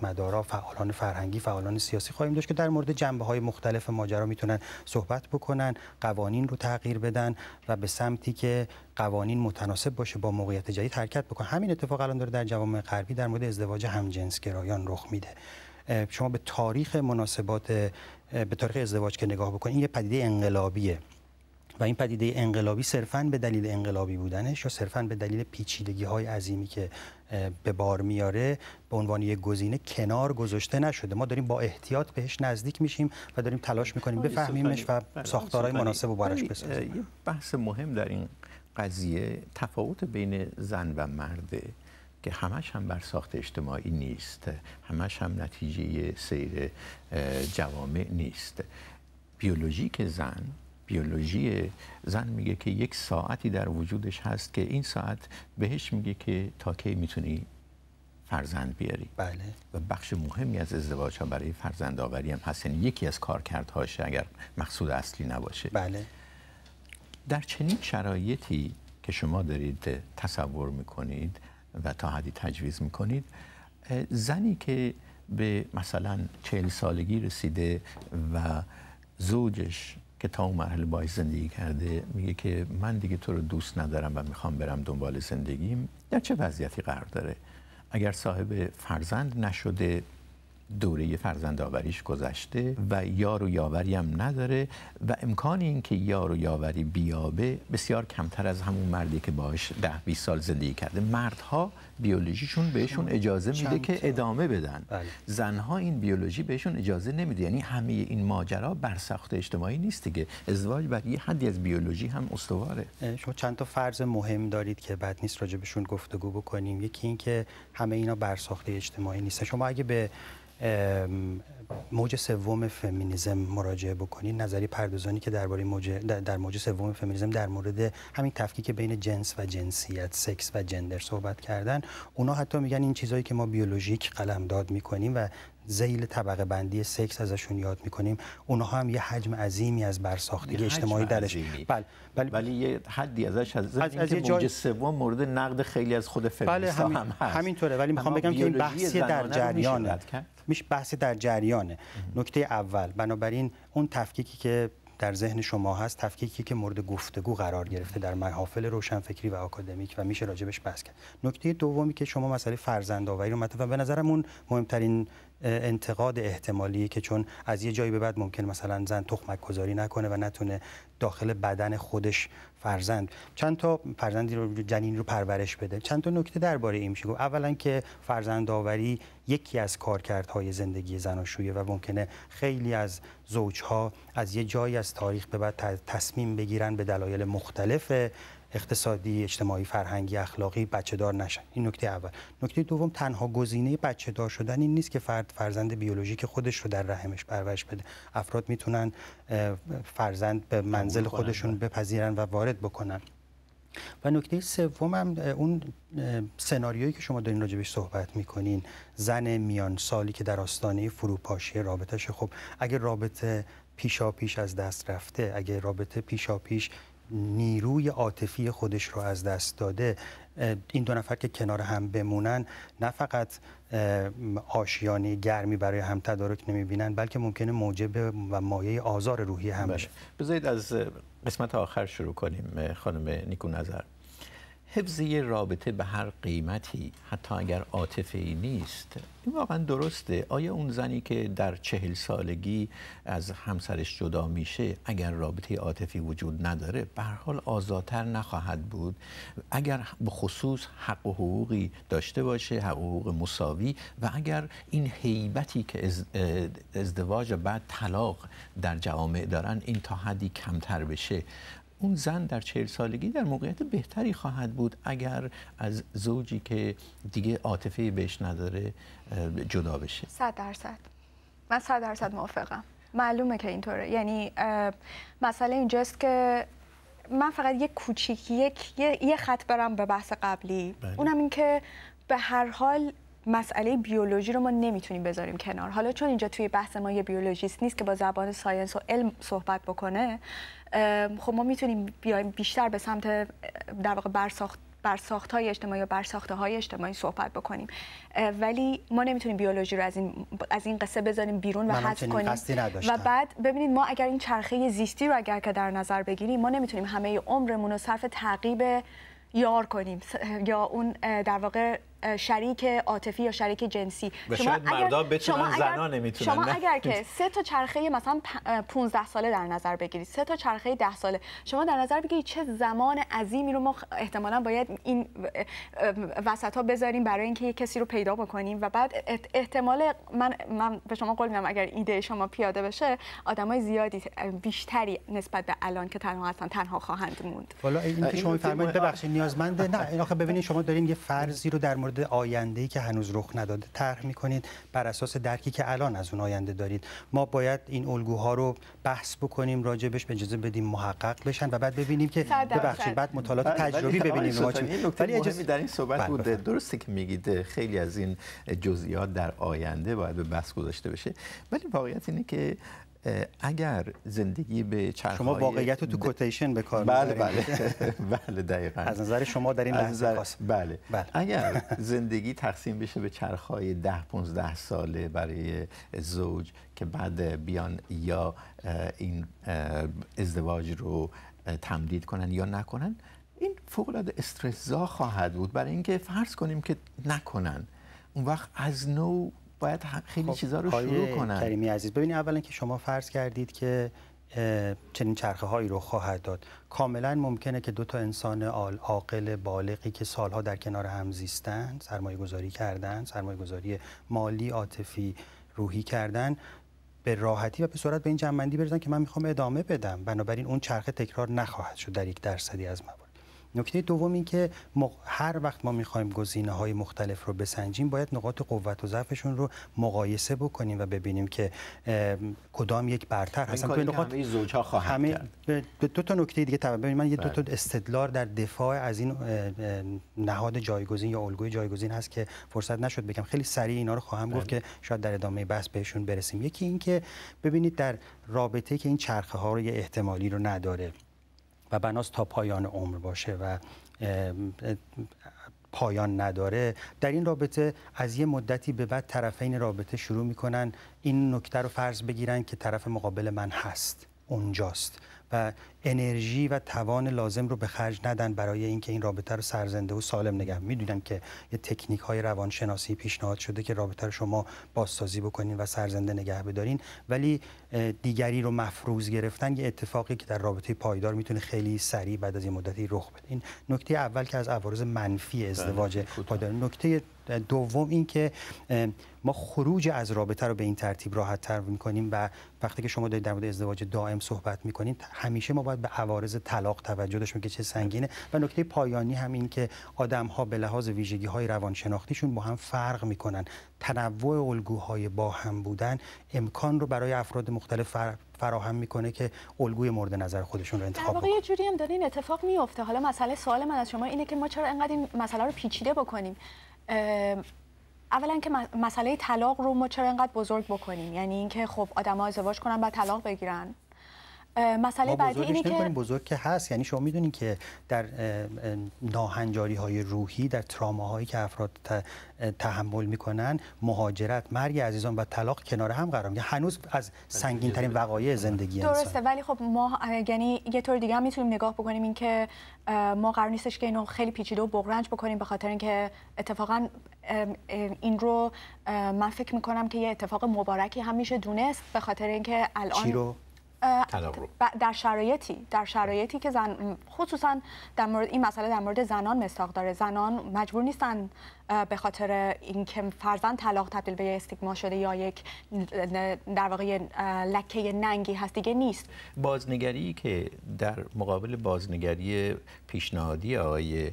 مدارا، فعالان فرهنگی فعالان سیاسی خواهیم داشت که در مورد جنبه های مختلف ماجرا میتونن صحبت بکنن قوانین رو تغییر بدن و به سمتی که قوانین متناسب باشه با موقعیت جدید حرکت بکنن همین اتفاق الان داره در جوامع غربی در مورد ازدواج همجنسگرایان رخ میده شما به تاریخ مناسبات به تاریخ ازدواج که نگاه بکنید این یه پدیده انقلابیه و این پدیده انقلابی صرفا به دلیل انقلابی بودنش یا صرفا به دلیل پیچیدگی های عظیمی که به بار میاره به عنوان یک گزینه کنار گذاشته نشده ما داریم با احتیاط بهش نزدیک میشیم و داریم تلاش میکنیم بفهمیمش و بله. ساختارهای مناسب و براش بسازیم یه بحث مهم در این قضیه تفاوت بین زن و مرده که همش هم بر ساخت اجتماعی نیست همش هم نتیجه سیر جوامع نیست بیولوژیک زن بیولوژی زن میگه که یک ساعتی در وجودش هست که این ساعت بهش میگه که تا کی میتونی فرزند بیاری بله و بخش مهمی از ازدواج ها برای فرزند آوری هم هست یکی از کارکردهاش اگر مقصود اصلی نباشه بله در چنین شرایطی که شما دارید تصور میکنید و تا حدی تجویز میکنید زنی که به مثلا چهل سالگی رسیده و زوجش که تا اون مرحله بای زندگی کرده میگه که من دیگه تو رو دوست ندارم و میخوام برم دنبال زندگیم در چه وضعیتی قرار داره اگر صاحب فرزند نشده دوره فرزند آوریش گذشته و یار و یاوری هم نداره و امکان اینکه یار و یاوری بیابه بسیار کمتر از همون مردی که باش ده 20 سال زندگی کرده مردها بیولوژیشون بهشون اجازه میده که ادامه بدن بله. زنها این بیولوژی بهشون اجازه نمیده یعنی همه این ماجرا برساخت اجتماعی نیست دیگه ازدواج بر یه حدی از بیولوژی هم استواره شما چند تا فرض مهم دارید که بعد نیست راجبشون گفتگو بکنیم یکی اینکه همه اینا ساخت اجتماعی نیست شما اگه به موج سوم فمینیزم مراجعه بکنید نظری پردازانی که درباره موج در موج سوم فمینیزم در مورد همین تفکیک بین جنس و جنسیت سکس و جندر صحبت کردن اونا حتی میگن این چیزهایی که ما بیولوژیک قلمداد میکنیم و زیل طبقه بندی سکس ازشون یاد میکنیم اونها هم یه حجم عظیمی از برساختگی اجتماعی درش بله بل... ولی یه حدی ازش از از, از سوم مورد نقد خیلی از خود فمینیست بله، هم هست همینطوره ولی میخوام بگم که این بحثی در جریانه میش بحثی در جریانه نکته اول بنابراین اون تفکیکی که در ذهن شما هست تفکیکی که مورد گفتگو قرار گرفته در محافل روشنفکری و آکادمیک و میشه راجبش بحث کرد نکته دومی که شما مسئله فرزند آوری رو مطرح به نظرم اون مهمترین انتقاد احتمالی که چون از یه جایی به بعد ممکن مثلا زن تخمک گذاری نکنه و نتونه داخل بدن خودش فرزند چند تا فرزندی رو جنین رو پرورش بده چند تا نکته درباره این میشه اولا که فرزند آوری یکی از کارکردهای زندگی زناشویی و ممکنه خیلی از زوجها از یه جایی از تاریخ به بعد تصمیم بگیرن به دلایل مختلف اقتصادی اجتماعی فرهنگی اخلاقی بچه دار نشن این نکته اول نکته دوم تنها گزینه بچه دار شدن این نیست که فرد فرزند بیولوژیک خودش رو در رحمش پرورش بده افراد میتونن فرزند به منزل خودشون بله. بپذیرن و وارد بکنن و نکته سوم هم اون سناریویی که شما دارین راجبش صحبت میکنین زن میان سالی که در آستانه فروپاشی رابطش خب اگر رابطه پیشا پیش از دست رفته اگر رابطه پیشا پیش نیروی عاطفی خودش رو از دست داده این دو نفر که کنار هم بمونن نه فقط آشیانه گرمی برای هم تدارک نمیبینن بلکه ممکنه موجب و مایه آزار روحی هم بله. بشه بذارید از قسمت آخر شروع کنیم خانم نیکو نظر حفظ رابطه به هر قیمتی حتی اگر عاطفه نیست این واقعا درسته آیا اون زنی که در چهل سالگی از همسرش جدا میشه اگر رابطه عاطفی وجود نداره به حال آزادتر نخواهد بود اگر به خصوص حق و حقوقی داشته باشه حقوق مساوی و اگر این هیبتی که ازدواج و بعد طلاق در جوامع دارن این تا حدی کمتر بشه اون زن در چهل سالگی در موقعیت بهتری خواهد بود اگر از زوجی که دیگه عاطفه بهش نداره جدا بشه صد درصد من صد درصد موافقم معلومه که اینطوره یعنی مسئله اینجاست که من فقط یک کوچیک یک یه خط برم به بحث قبلی بله. اونم اینکه به هر حال مسئله بیولوژی رو ما نمیتونیم بذاریم کنار حالا چون اینجا توی بحث ما یه بیولوژیست نیست که با زبان ساینس و علم صحبت بکنه خب ما میتونیم بیایم بیشتر به سمت در واقع برساخت ساخت های اجتماعی یا ساخته های اجتماعی صحبت بکنیم ولی ما نمیتونیم بیولوژی رو از این از این قصه بذاریم بیرون و حذف کنیم و بعد ببینید ما اگر این چرخه زیستی رو اگر که در نظر بگیریم ما نمیتونیم همه عمرمون رو صرف تعقیب یار کنیم یا اون در واقع شریک عاطفی یا شریک جنسی و شما شاید مردا بتونن اگر... زنا نمیتونن شما اگر که سه تا چرخه مثلا 15 ساله در نظر بگیرید سه تا چرخه 10 ساله شما در نظر بگیرید چه زمان عظیمی رو ما احتمالا باید این وسط ها بذاریم برای اینکه کسی رو پیدا بکنیم و بعد احتمال من, من به شما قول میدم اگر ایده شما پیاده بشه آدمای زیادی بیشتری نسبت به الان که تنها هستن تنها خواهند موند حالا این شما فرمایید ببخشید نیازمنده نه آخه ببینید شما دارین یه فرضی رو در مورد مورد آینده ای که هنوز رخ نداده طرح میکنید بر اساس درکی که الان از اون آینده دارید ما باید این الگوها رو بحث بکنیم راجبش اجازه بدیم محقق بشن و بعد ببینیم که ببخشید بعد مطالعات بله، بله، تجربی ببینیم ولی اجازه در این صحبت بله، بود درسته که میگید خیلی از این جزئیات در آینده باید به بحث گذاشته بشه ولی واقعیت اینه که اگر زندگی به چرخهای شما واقعیت تو کوتیشن به کار بله بله بله دقیقا از نظر شما در این لحظه خاص بله. بله. اگر زندگی تقسیم بشه به چرخهای ده 15 ساله برای زوج که بعد بیان یا این ازدواج رو تمدید کنن یا نکنن این فوق العاده زا خواهد بود برای اینکه فرض کنیم که نکنن اون وقت از نو باید خیلی خب، چیزا رو شروع کنن کریمی عزیز ببینید اولا که شما فرض کردید که چنین چرخه هایی رو خواهد داد کاملا ممکنه که دو تا انسان عاقل بالغی که سالها در کنار هم زیستن سرمایه گذاری کردن سرمایه گذاری مالی عاطفی روحی کردن به راحتی و به صورت به این جنبندی برزن که من میخوام ادامه بدم بنابراین اون چرخه تکرار نخواهد شد در یک درصدی از موارد نکته دوم این که هر وقت ما میخوایم گزینه های مختلف رو بسنجیم باید نقاط قوت و ضعفشون رو مقایسه بکنیم و ببینیم که کدام یک برتر هستن تو نقاط همه زوجها خواهم همه... دو تا نکته دیگه طبعا ببین من یه دو تا بله. استدلال در دفاع از این نهاد جایگزین یا الگوی جایگزین هست که فرصت نشد بگم خیلی سریع اینا رو خواهم گفت بله. که شاید در ادامه بحث بهشون برسیم یکی این که ببینید در رابطه که این چرخه ها رو یه احتمالی رو نداره و بناس تا پایان عمر باشه و پایان نداره در این رابطه از یه مدتی به بعد طرفین رابطه شروع میکنن این نکته رو فرض بگیرن که طرف مقابل من هست اونجاست و انرژی و توان لازم رو به خرج ندن برای اینکه این رابطه رو سرزنده و سالم نگه میدونن که یه تکنیک های روانشناسی پیشنهاد شده که رابطه رو شما بازسازی بکنین و سرزنده نگه بدارین ولی دیگری رو مفروض گرفتن یه اتفاقی که در رابطه پایدار میتونه خیلی سریع بعد از یه مدتی رخ بده این نکته اول که از عوارض منفی بله، ازدواج پایدار نکته دوم این که ما خروج از رابطه رو به این ترتیب راحت تر میکنیم و وقتی که شما دارید در مورد ازدواج دائم صحبت میکنید همیشه ما باید به عوارض طلاق توجه داشت که چه سنگینه و نکته پایانی هم این که آدم ها به لحاظ ویژگی های روانشناختیشون با هم فرق میکنن تنوع الگوهای با هم بودن امکان رو برای افراد مختلف فراهم میکنه که الگوی مورد نظر خودشون رو انتخاب کنن. یه جوری هم داره این اتفاق میفته. حالا مسئله سوال من از شما اینه که ما چرا انقدر این مسئله رو پیچیده بکنیم؟ اولا که مسئله طلاق رو ما چرا انقدر بزرگ بکنیم؟ یعنی اینکه خب آدم‌ها ازدواج کنن بعد طلاق بگیرن. مسئله بعدی اینه که بزرگ که هست یعنی شما میدونید که در ناهنجاری های روحی در تراما که افراد تحمل میکنن مهاجرت مرگ عزیزان و طلاق کنار هم قرار میگیره هنوز از بله، سنگین ترین وقایع زندگی درسته ولی خب ما یعنی یه طور دیگه هم میتونیم نگاه بکنیم اینکه ما قرار نیستش که اینو خیلی پیچیده و بغرنج بکنیم به خاطر اینکه اتفاقا این رو من فکر میکنم که یه اتفاق مبارکی همیشه دونست به خاطر اینکه الان در شرایطی در شرایطی که زن خصوصا در مورد این مسئله در مورد زنان مساق داره زنان مجبور نیستن به خاطر اینکه فرزند طلاق تبدیل به استیگما شده یا یک در واقع لکه ننگی هست دیگه نیست بازنگری که در مقابل بازنگری پیشنهادی آقای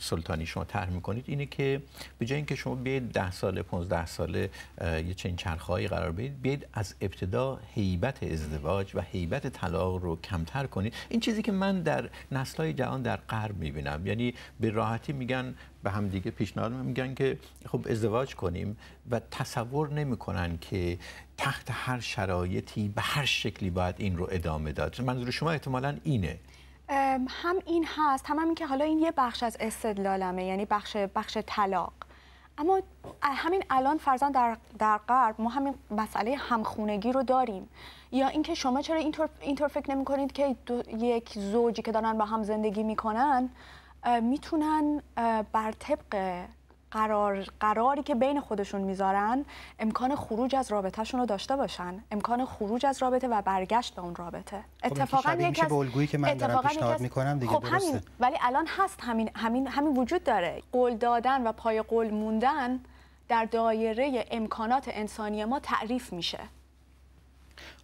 سلطانی شما طرح میکنید اینه که به جای اینکه شما بیاید ده ساله 15 ساله یه چنین چرخهایی قرار بدید بیاید از ابتدا هیبت ازدواج و هیبت طلاق رو کمتر کنید این چیزی که من در نسل‌های جهان در غرب میبینم یعنی به راحتی میگن به هم دیگه پیشنهاد میگن که خب ازدواج کنیم و تصور نمیکنن که تحت هر شرایطی به هر شکلی باید این رو ادامه داد منظور شما احتمالا اینه هم این هست هم, این که حالا این یه بخش از استدلالمه یعنی بخش بخش طلاق اما همین الان فرزان در در غرب ما همین مسئله همخونگی رو داریم یا اینکه شما چرا اینطور اینطور فکر کنید که یک زوجی که دارن با هم زندگی میکنن میتونن بر طبق قرار قراری که بین خودشون میذارن امکان خروج از رابطهشون رو داشته باشن امکان خروج از رابطه و برگشت به اون رابطه خب، اتفاقا یک از الگویی که من دارم میکنم دیگه خب همین ولی الان هست همین همین همین وجود داره قول دادن و پای قول موندن در دایره امکانات انسانی ما تعریف میشه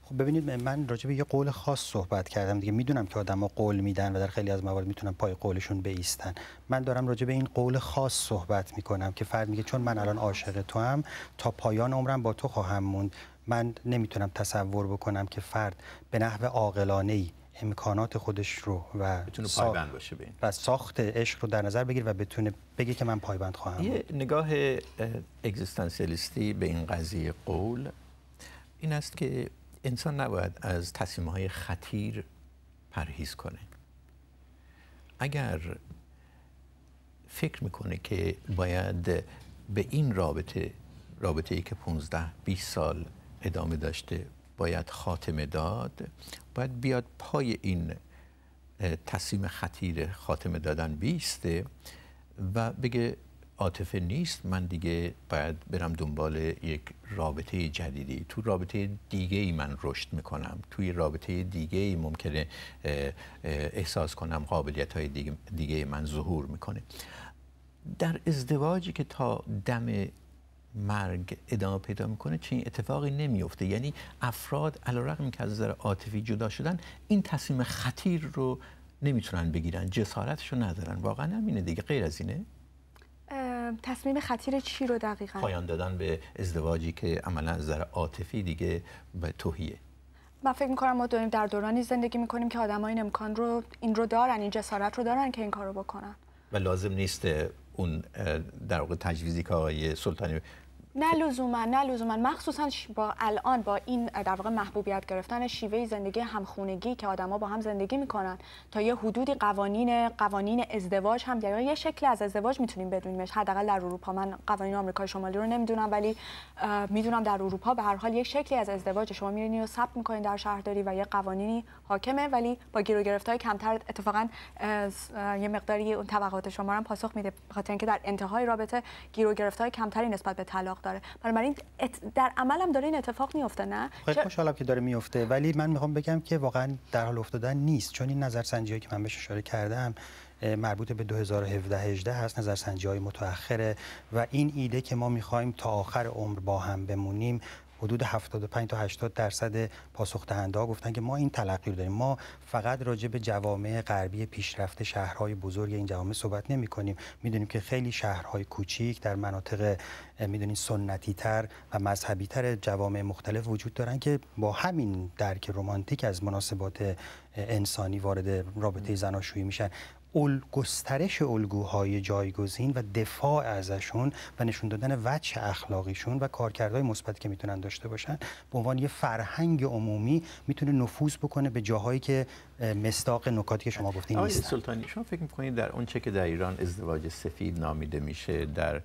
خب ببینید من راجع به یه قول خاص صحبت کردم دیگه میدونم که آدما قول میدن و در خیلی از موارد میتونن پای قولشون بیستن من دارم راجع به این قول خاص صحبت میکنم که فرد میگه چون من الان عاشق تو هم تا پایان عمرم با تو خواهم موند من نمیتونم تصور بکنم که فرد به نحو عاقلانه ای امکانات خودش رو و بتونه پایبند باشه به و ساخت عشق رو در نظر بگیر و بتونه بگه که من پایبند خواهم نگاه اگزیستانسیالیستی به این قضیه قول این است که انسان نباید از تصمیم های خطیر پرهیز کنه اگر فکر میکنه که باید به این رابطه رابطه ای که 15 20 سال ادامه داشته باید خاتمه داد باید بیاد پای این تصمیم خطیر خاتمه دادن بیسته و بگه عاطفه نیست من دیگه باید برم دنبال یک رابطه جدیدی تو رابطه دیگه ای من رشد میکنم توی رابطه دیگه ای ممکنه احساس کنم قابلیت های دیگه, من ظهور میکنه در ازدواجی که تا دم مرگ ادامه پیدا میکنه چنین اتفاقی نمیفته یعنی افراد علیرغم که از نظر عاطفی جدا شدن این تصمیم خطیر رو نمیتونن بگیرن رو ندارن واقعا همینه دیگه غیر از اینه تصمیم خطیر چی رو دقیقا؟ پایان دادن به ازدواجی که عملا از عاطفی دیگه به توهیه من فکر میکنم ما داریم در دورانی زندگی میکنیم که آدمای این امکان رو این رو دارن این جسارت رو دارن که این کار رو بکنن و لازم نیست اون در واقع تجویزی که آقای سلطانی نه لزوما نه لزوما مخصوصا با الان با این در واقع محبوبیت گرفتن شیوه زندگی همخونگی که آدما با هم زندگی میکنن تا یه حدودی قوانین قوانین ازدواج هم در یه شکل از ازدواج میتونیم بدونیمش حداقل در اروپا من قوانین آمریکای شمالی رو نمیدونم ولی میدونم در اروپا به هر حال یه شکلی از ازدواج شما میرین و ثبت میکنین در شهرداری و یه قوانینی حاکمه ولی با گیر و گرفتای کمتر اتفاقا یه مقداری اون طبقات شما رو پاسخ میده بخاطر اینکه در انتهای رابطه گیر و گرفتای کمتری نسبت به طلاق داره بنابراین در عملم داره این اتفاق میفته نه خیلی خوشحالم که داره میفته ولی من میخوام بگم که واقعا در حال افتادن نیست چون این نظرسنجی که من بهش اشاره کردم مربوط به 2017 هست نظرسنجی های متأخره و این ایده که ما میخوایم تا آخر عمر با هم بمونیم حدود 75 تا 80 درصد پاسخ دهنده ها گفتن که ما این تلقی رو داریم ما فقط راجع به جوامع غربی پیشرفته شهرهای بزرگ این جوامع صحبت نمی کنیم میدونیم که خیلی شهرهای کوچیک در مناطق میدونین سنتی تر و مذهبی تر جوامع مختلف وجود دارن که با همین درک رمانتیک از مناسبات انسانی وارد رابطه زناشویی میشن گسترش الگوهای جایگزین و دفاع ازشون و نشون دادن وجه اخلاقیشون و کارکردهای مثبت که میتونن داشته باشن به عنوان یه فرهنگ عمومی میتونه نفوذ بکنه به جاهایی که مستاق نکاتی که شما گفتین آقای سلطانی شما فکر میکنید در چه که در ایران ازدواج سفید نامیده میشه در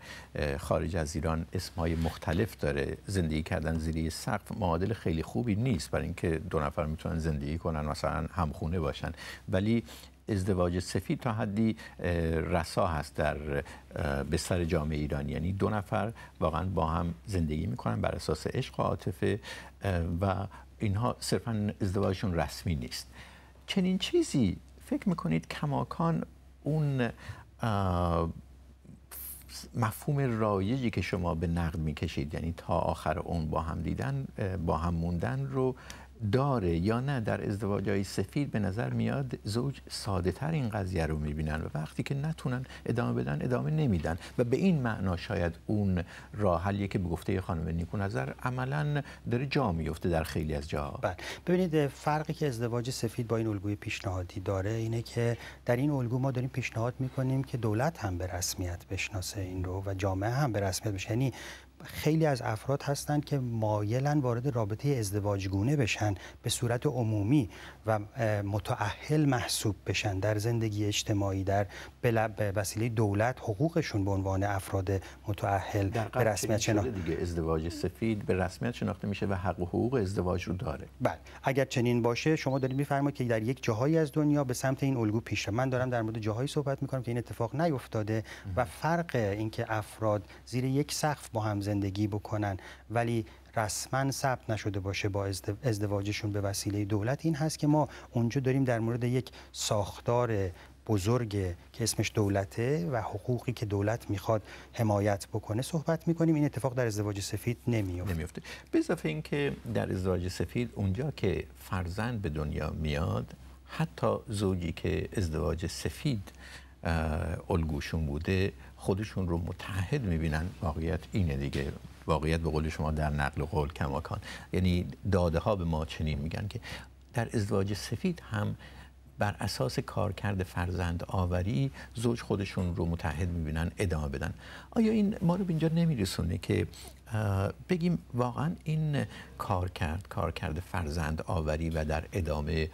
خارج از ایران اسمهای مختلف داره زندگی کردن زیر سقف معادل خیلی خوبی نیست برای اینکه دو نفر میتونن زندگی کنن مثلا همخونه باشن ولی ازدواج سفید تا حدی رسا هست در بستر جامعه ایران یعنی دو نفر واقعا با هم زندگی میکنن بر اساس عشق و عاطفه و اینها صرفا ازدواجشون رسمی نیست چنین چیزی فکر میکنید کماکان اون مفهوم رایجی که شما به نقد میکشید یعنی تا آخر اون با هم دیدن با هم موندن رو داره یا نه در ازدواج های سفید به نظر میاد زوج ساده تر این قضیه رو میبینن و وقتی که نتونن ادامه بدن ادامه نمیدن و به این معنا شاید اون راه که به گفته خانم نیکو نظر عملا داره جا میفته در خیلی از جاها بله ببینید فرقی که ازدواج سفید با این الگوی پیشنهادی داره اینه که در این الگو ما داریم پیشنهاد میکنیم که دولت هم به رسمیت بشناسه این رو و جامعه هم به رسمیت یعنی خیلی از افراد هستند که مایلن وارد رابطه ازدواجگونه بشن به صورت عمومی و متعهل محسوب بشن در زندگی اجتماعی در به وسیله دولت حقوقشون به عنوان افراد متعهل به رسمیت شناخته دیگه ازدواج سفید به رسمیت شناخته میشه و حق و حقوق ازدواج رو داره بله اگر چنین باشه شما دارید میفرمایید که در یک جاهایی از دنیا به سمت این الگو پیش من دارم در مورد جاهایی صحبت میکنم که این اتفاق نیفتاده و فرق اینکه افراد زیر یک سقف با هم زندگی بکنن ولی رسما ثبت نشده باشه با ازدواجشون به وسیله دولت این هست که ما اونجا داریم در مورد یک ساختار بزرگ که اسمش دولته و حقوقی که دولت میخواد حمایت بکنه صحبت میکنیم این اتفاق در ازدواج سفید نمیفته به اضافه اینکه در ازدواج سفید اونجا که فرزند به دنیا میاد حتی زوجی که ازدواج سفید الگوشون بوده خودشون رو متحد میبینن واقعیت اینه دیگه واقعیت به قول شما در نقل قول کماکان یعنی داده ها به ما چنین میگن که در ازدواج سفید هم بر اساس کارکرد فرزند آوری زوج خودشون رو متحد میبینن ادامه بدن آیا این ما رو به اینجا نمیرسونه که بگیم واقعا این کارکرد کارکرد فرزند آوری و در ادامه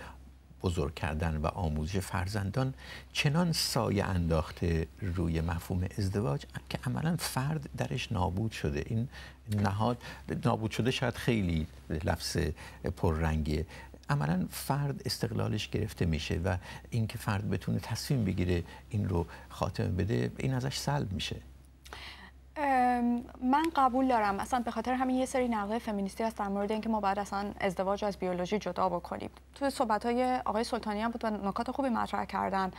بزرگ کردن و آموزش فرزندان چنان سایه انداخته روی مفهوم ازدواج که عملا فرد درش نابود شده این نهاد نابود شده شاید خیلی لفظ پررنگیه عملا فرد استقلالش گرفته میشه و اینکه فرد بتونه تصمیم بگیره این رو خاتمه بده این ازش سلب میشه من قبول دارم اصلا به خاطر همین یه سری نقد فمینیستی هست در مورد اینکه ما بعد اصلا ازدواج از بیولوژی جدا بکنیم توی صحبت های آقای سلطانی هم بود و نکات خوبی مطرح کردن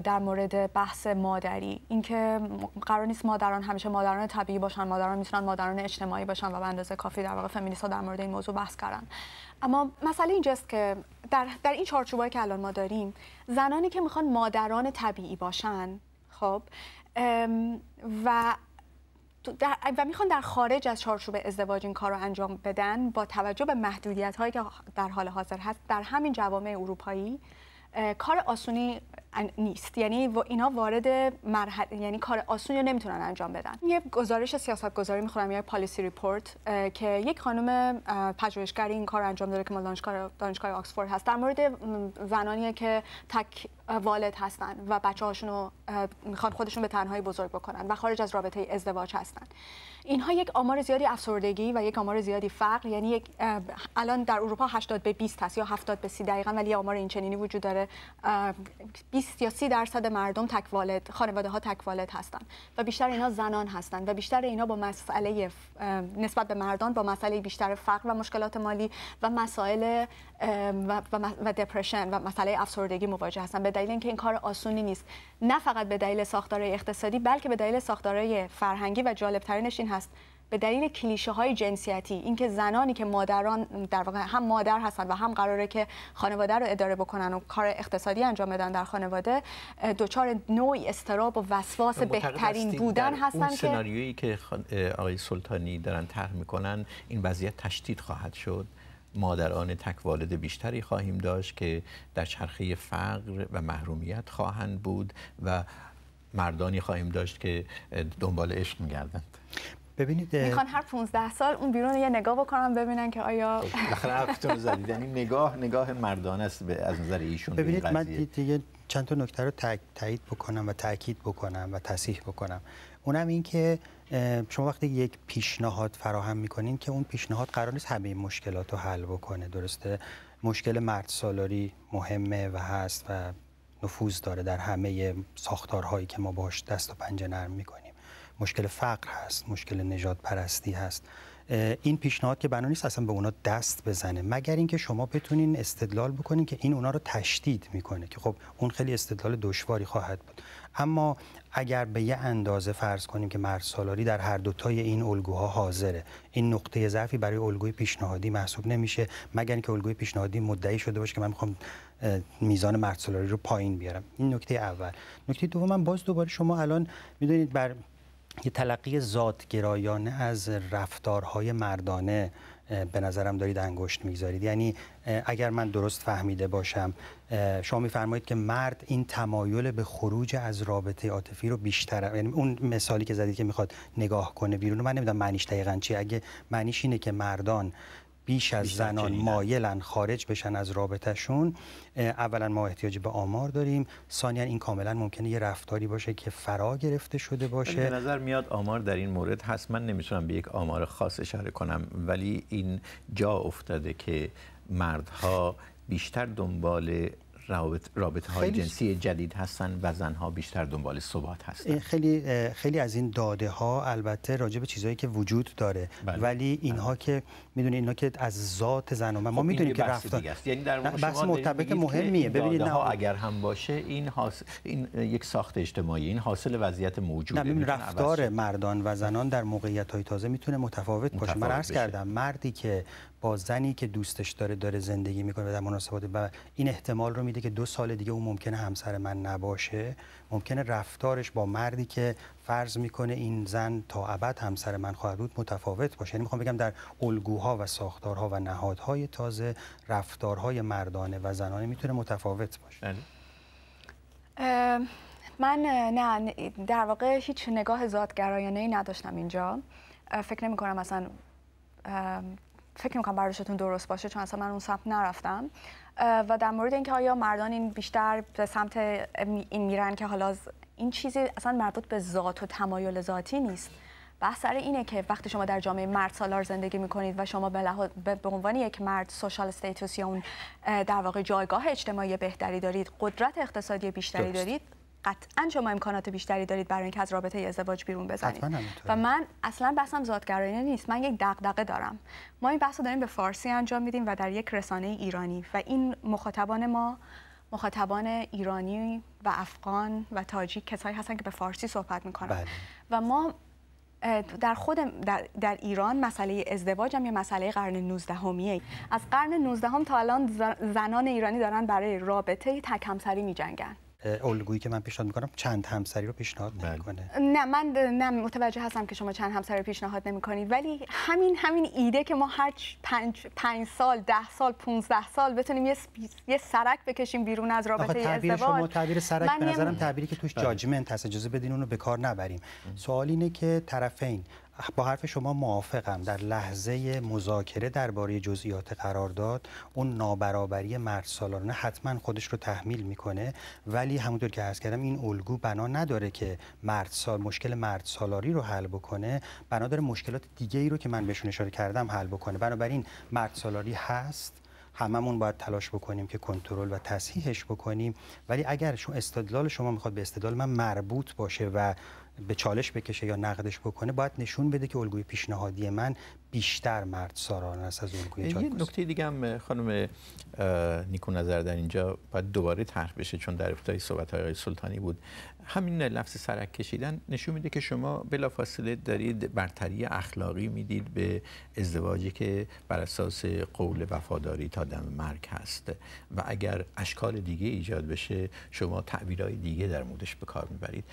در مورد بحث مادری اینکه قرار نیست مادران همیشه مادران طبیعی باشن مادران میتونن مادران اجتماعی باشن و به اندازه کافی در واقع فمینیست ها در مورد این موضوع بحث کردن اما مسئله اینجاست که در, در این چارچوبایی که الان ما داریم زنانی که میخوان مادران طبیعی باشن خب و و میخوان در خارج از چارچوب ازدواج این کار رو انجام بدن با توجه به محدودیت هایی که در حال حاضر هست در همین جوامع اروپایی کار آسونی نیست یعنی اینا وارد مرحله یعنی کار آسونی رو نمیتونن انجام بدن یه گزارش سیاست گذاری میخونم یه پالیسی ریپورت که یک خانم پژوهشگر این کار انجام داره که ما دانشگاه دانشگاه آکسفورد هست در مورد زنانیه که تک والد هستن و بچه هاشون رو میخوان خودشون به تنهایی بزرگ بکنن و خارج از رابطه ازدواج هستن اینها یک آمار زیادی افسردگی و یک آمار زیادی فقر یعنی یک الان در اروپا 80 به 20 هست یا 70 به 30 دقیقا ولی آمار این وجود داره 20 یا 30 درصد مردم تکوالد خانواده ها تکوالد هستند و بیشتر اینا زنان هستند و بیشتر اینا با مسئله نسبت به مردان با مسئله بیشتر فقر و مشکلات مالی و مسائل و, و دپرشن و مسئله افسردگی مواجه هستند به دلیل اینکه این کار آسونی نیست نه فقط به دلیل ساختار اقتصادی بلکه به دلیل ساختار فرهنگی و جالب ترینش این هست به دلیل کلیشه های جنسیتی اینکه زنانی که مادران در واقع هم مادر هستند و هم قراره که خانواده رو اداره بکنن و کار اقتصادی انجام بدن در خانواده دچار نوع استراب و وسواس بهترین بودن هستن که سناریویی که آقای سلطانی دارن طرح میکنن این وضعیت تشدید خواهد شد مادران تک والد بیشتری خواهیم داشت که در چرخه فقر و محرومیت خواهند بود و مردانی خواهیم داشت که دنبال عشق میگردند ببینید میخوان هر 15 سال اون بیرون یه نگاه بکنن ببینن که آیا خب، بالاخره حرفتون زدید یعنی نگاه نگاه مردانه است از نظر ایشون ببینید من دیگه چند تا نکته رو تایید بکنم و تاکید بکنم و تصحیح بکنم اونم این که شما وقتی یک پیشنهاد فراهم میکنین که اون پیشنهاد قرار نیست همه این مشکلات رو حل بکنه درسته مشکل مرد سالاری مهمه و هست و نفوذ داره در همه ساختارهایی که ما باش دست و پنجه نرم میکنیم مشکل فقر هست مشکل نجات پرستی هست این پیشنهاد که بنا نیست اصلا به اونا دست بزنه مگر اینکه شما بتونین استدلال بکنین که این اونا رو تشدید میکنه که خب اون خیلی استدلال دشواری خواهد بود اما اگر به یه اندازه فرض کنیم که مرسلاری در هر دوتای این الگوها حاضره این نقطه ضعفی برای الگوی پیشنهادی محسوب نمیشه مگر اینکه الگوی پیشنهادی مدعی شده باشه که من میخوام میزان مرد رو پایین بیارم این نکته اول نکته دوم من باز دوباره شما الان میدونید بر یه تلقی ذاتگرایانه از رفتارهای مردانه به نظرم دارید انگشت میگذارید یعنی اگر من درست فهمیده باشم شما میفرمایید که مرد این تمایل به خروج از رابطه عاطفی رو بیشتر یعنی اون مثالی که زدید که میخواد نگاه کنه بیرون من نمیدونم معنیش دقیقا چیه اگه معنیش اینه که مردان بیش از زنان مایلن خارج بشن از رابطهشون اولا ما احتیاج به آمار داریم ثانیا این کاملا ممکنه یه رفتاری باشه که فرا گرفته شده باشه به نظر میاد آمار در این مورد هست من نمیتونم به یک آمار خاص اشاره کنم ولی این جا افتاده که مردها بیشتر دنبال رابط های جنسی جدید هستن و ها بیشتر دنبال ثبات هستن خیلی خیلی از این داده ها البته راجع به چیزهایی که وجود داره بله. ولی بله. اینها که میدونید اینها که از ذات زن و ما خب، میدونیم که رفتار یعنی در بحث مرتبط مهمیه ببینید نه اگر هم باشه این این یک ساخت اجتماعی این حاصل وضعیت موجوده نه رفتار مردان و زنان در موقعیت های تازه میتونه متفاوت باشه من عرض کردم مردی که با زنی که دوستش داره داره زندگی میکنه و در مناسبات و این احتمال رو میده که دو سال دیگه اون ممکنه همسر من نباشه ممکنه رفتارش با مردی که فرض میکنه این زن تا ابد همسر من خواهد بود متفاوت باشه یعنی میخوام بگم در الگوها و ساختارها و نهادهای تازه رفتارهای مردانه و زنانه میتونه متفاوت باشه بله. من نه در واقع هیچ نگاه ذاتگرایانه ای نداشتم اینجا فکر نمی کنم اصلا فکر میکنم برداشتون درست باشه چون اصلا من اون سمت نرفتم و در مورد اینکه آیا مردان این بیشتر به سمت این میرن که حالا این چیزی اصلا مربوط به ذات و تمایل ذاتی نیست بحث سر اینه که وقتی شما در جامعه مرد سالار زندگی میکنید و شما به عنوان یک مرد سوشال استیتوس یا اون در واقع جایگاه اجتماعی بهتری دارید قدرت اقتصادی بیشتری دارید قطعا شما امکانات بیشتری دارید برای اینکه از رابطه ازدواج بیرون بزنید و من اصلا بحثم زادگرایانه نیست من یک دغدغه دارم ما این بحث رو داریم به فارسی انجام میدیم و در یک رسانه ایرانی و این مخاطبان ما مخاطبان ایرانی و افغان و تاجیک کسایی هستن که به فارسی صحبت میکنن بله. و ما در خود در, ایران مسئله ازدواج هم یه مسئله قرن 19 همیه. از قرن 19 تا الان زنان ایرانی دارن برای رابطه تکمسری می جنگن. الگویی که من پیشنهاد میکنم چند همسری رو پیشنهاد بله. نمیکنه نه من نه متوجه هستم که شما چند همسری رو پیشنهاد نمیکنید ولی همین همین ایده که ما هر پنج, سال ده سال 15 سال بتونیم یه, سرک بکشیم بیرون از رابطه ازدواج شما تعبیر سرک به نظرم تعبیری که توش جاجمنت بله. هست اجازه بدین اونو به کار نبریم سوال اینه که طرفین با حرف شما موافقم در لحظه مذاکره درباره جزئیات قرارداد اون نابرابری مرد سالارانه حتما خودش رو تحمیل میکنه ولی همونطور که عرض کردم این الگو بنا نداره که مرد مشکل مرد رو حل بکنه بنا داره مشکلات دیگه ای رو که من بهشون اشاره کردم حل بکنه بنابراین مرد سالاری هست هممون باید تلاش بکنیم که کنترل و تصحیحش بکنیم ولی اگر شما استدلال شما میخواد به استدلال من مربوط باشه و به چالش بکشه یا نقدش بکنه باید نشون بده که الگوی پیشنهادی من بیشتر مرد ساران است از الگوی یه نکته دیگه هم خانم نیکو نظر در اینجا باید دوباره طرح بشه چون در افتای صحبت آقای سلطانی بود همین لفظ سرک کشیدن نشون میده که شما بلافاصله دارید برتری اخلاقی میدید به ازدواجی که بر اساس قول وفاداری تا دم مرگ هست و اگر اشکال دیگه ایجاد بشه شما تعبیرهای دیگه در موردش به کار میبرید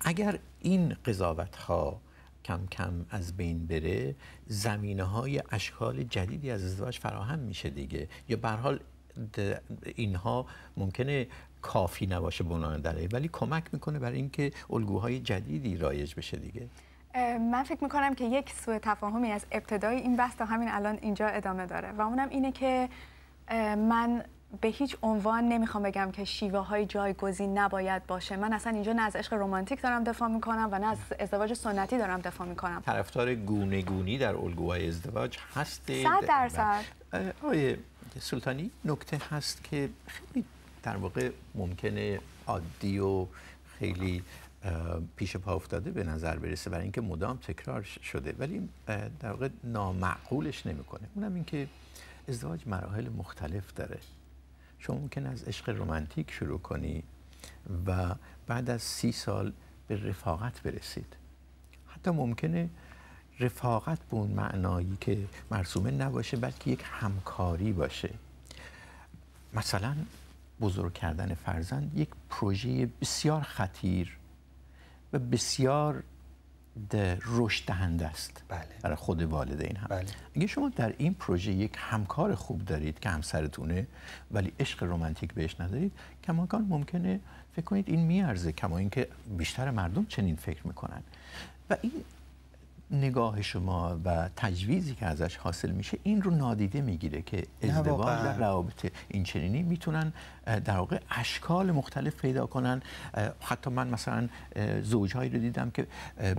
اگر این قضاوت ها کم کم از بین بره زمینه های اشکال جدیدی از ازدواج فراهم میشه دیگه یا به حال اینها ممکنه کافی نباشه بنان دره ولی کمک میکنه برای اینکه الگوهای جدیدی رایج بشه دیگه من فکر میکنم که یک سوء تفاهمی از ابتدای این بحث تا همین الان اینجا ادامه داره و اونم اینه که من به هیچ عنوان نمیخوام بگم که شیوه های جایگزین نباید باشه من اصلا اینجا نه از عشق رمانتیک دارم دفاع میکنم و نه از ازدواج سنتی دارم دفاع میکنم طرفدار گونه گونی در الگوهای ازدواج هست 100 درصد آیه سلطانی نکته هست که خیلی در واقع ممکنه عادی و خیلی پیش پا افتاده به نظر برسه برای اینکه مدام تکرار شده ولی در واقع نامعقولش نمیکنه اونم اینکه ازدواج مراحل مختلف داره شما ممکن از عشق رمانتیک شروع کنی و بعد از سی سال به رفاقت برسید حتی ممکنه رفاقت به اون معنایی که مرسومه نباشه بلکه یک همکاری باشه مثلا بزرگ کردن فرزند یک پروژه بسیار خطیر و بسیار رشد دهنده است بله. برای خود والدین هم بله. اگه شما در این پروژه یک همکار خوب دارید که همسرتونه ولی عشق رمانتیک بهش ندارید کماکان ممکنه فکر کنید این میارزه کما اینکه بیشتر مردم چنین فکر میکنن و این نگاه شما و تجویزی که ازش حاصل میشه این رو نادیده میگیره که ازدواج در روابط چنینی میتونن در واقع اشکال مختلف پیدا کنن حتی من مثلا زوجهایی رو دیدم که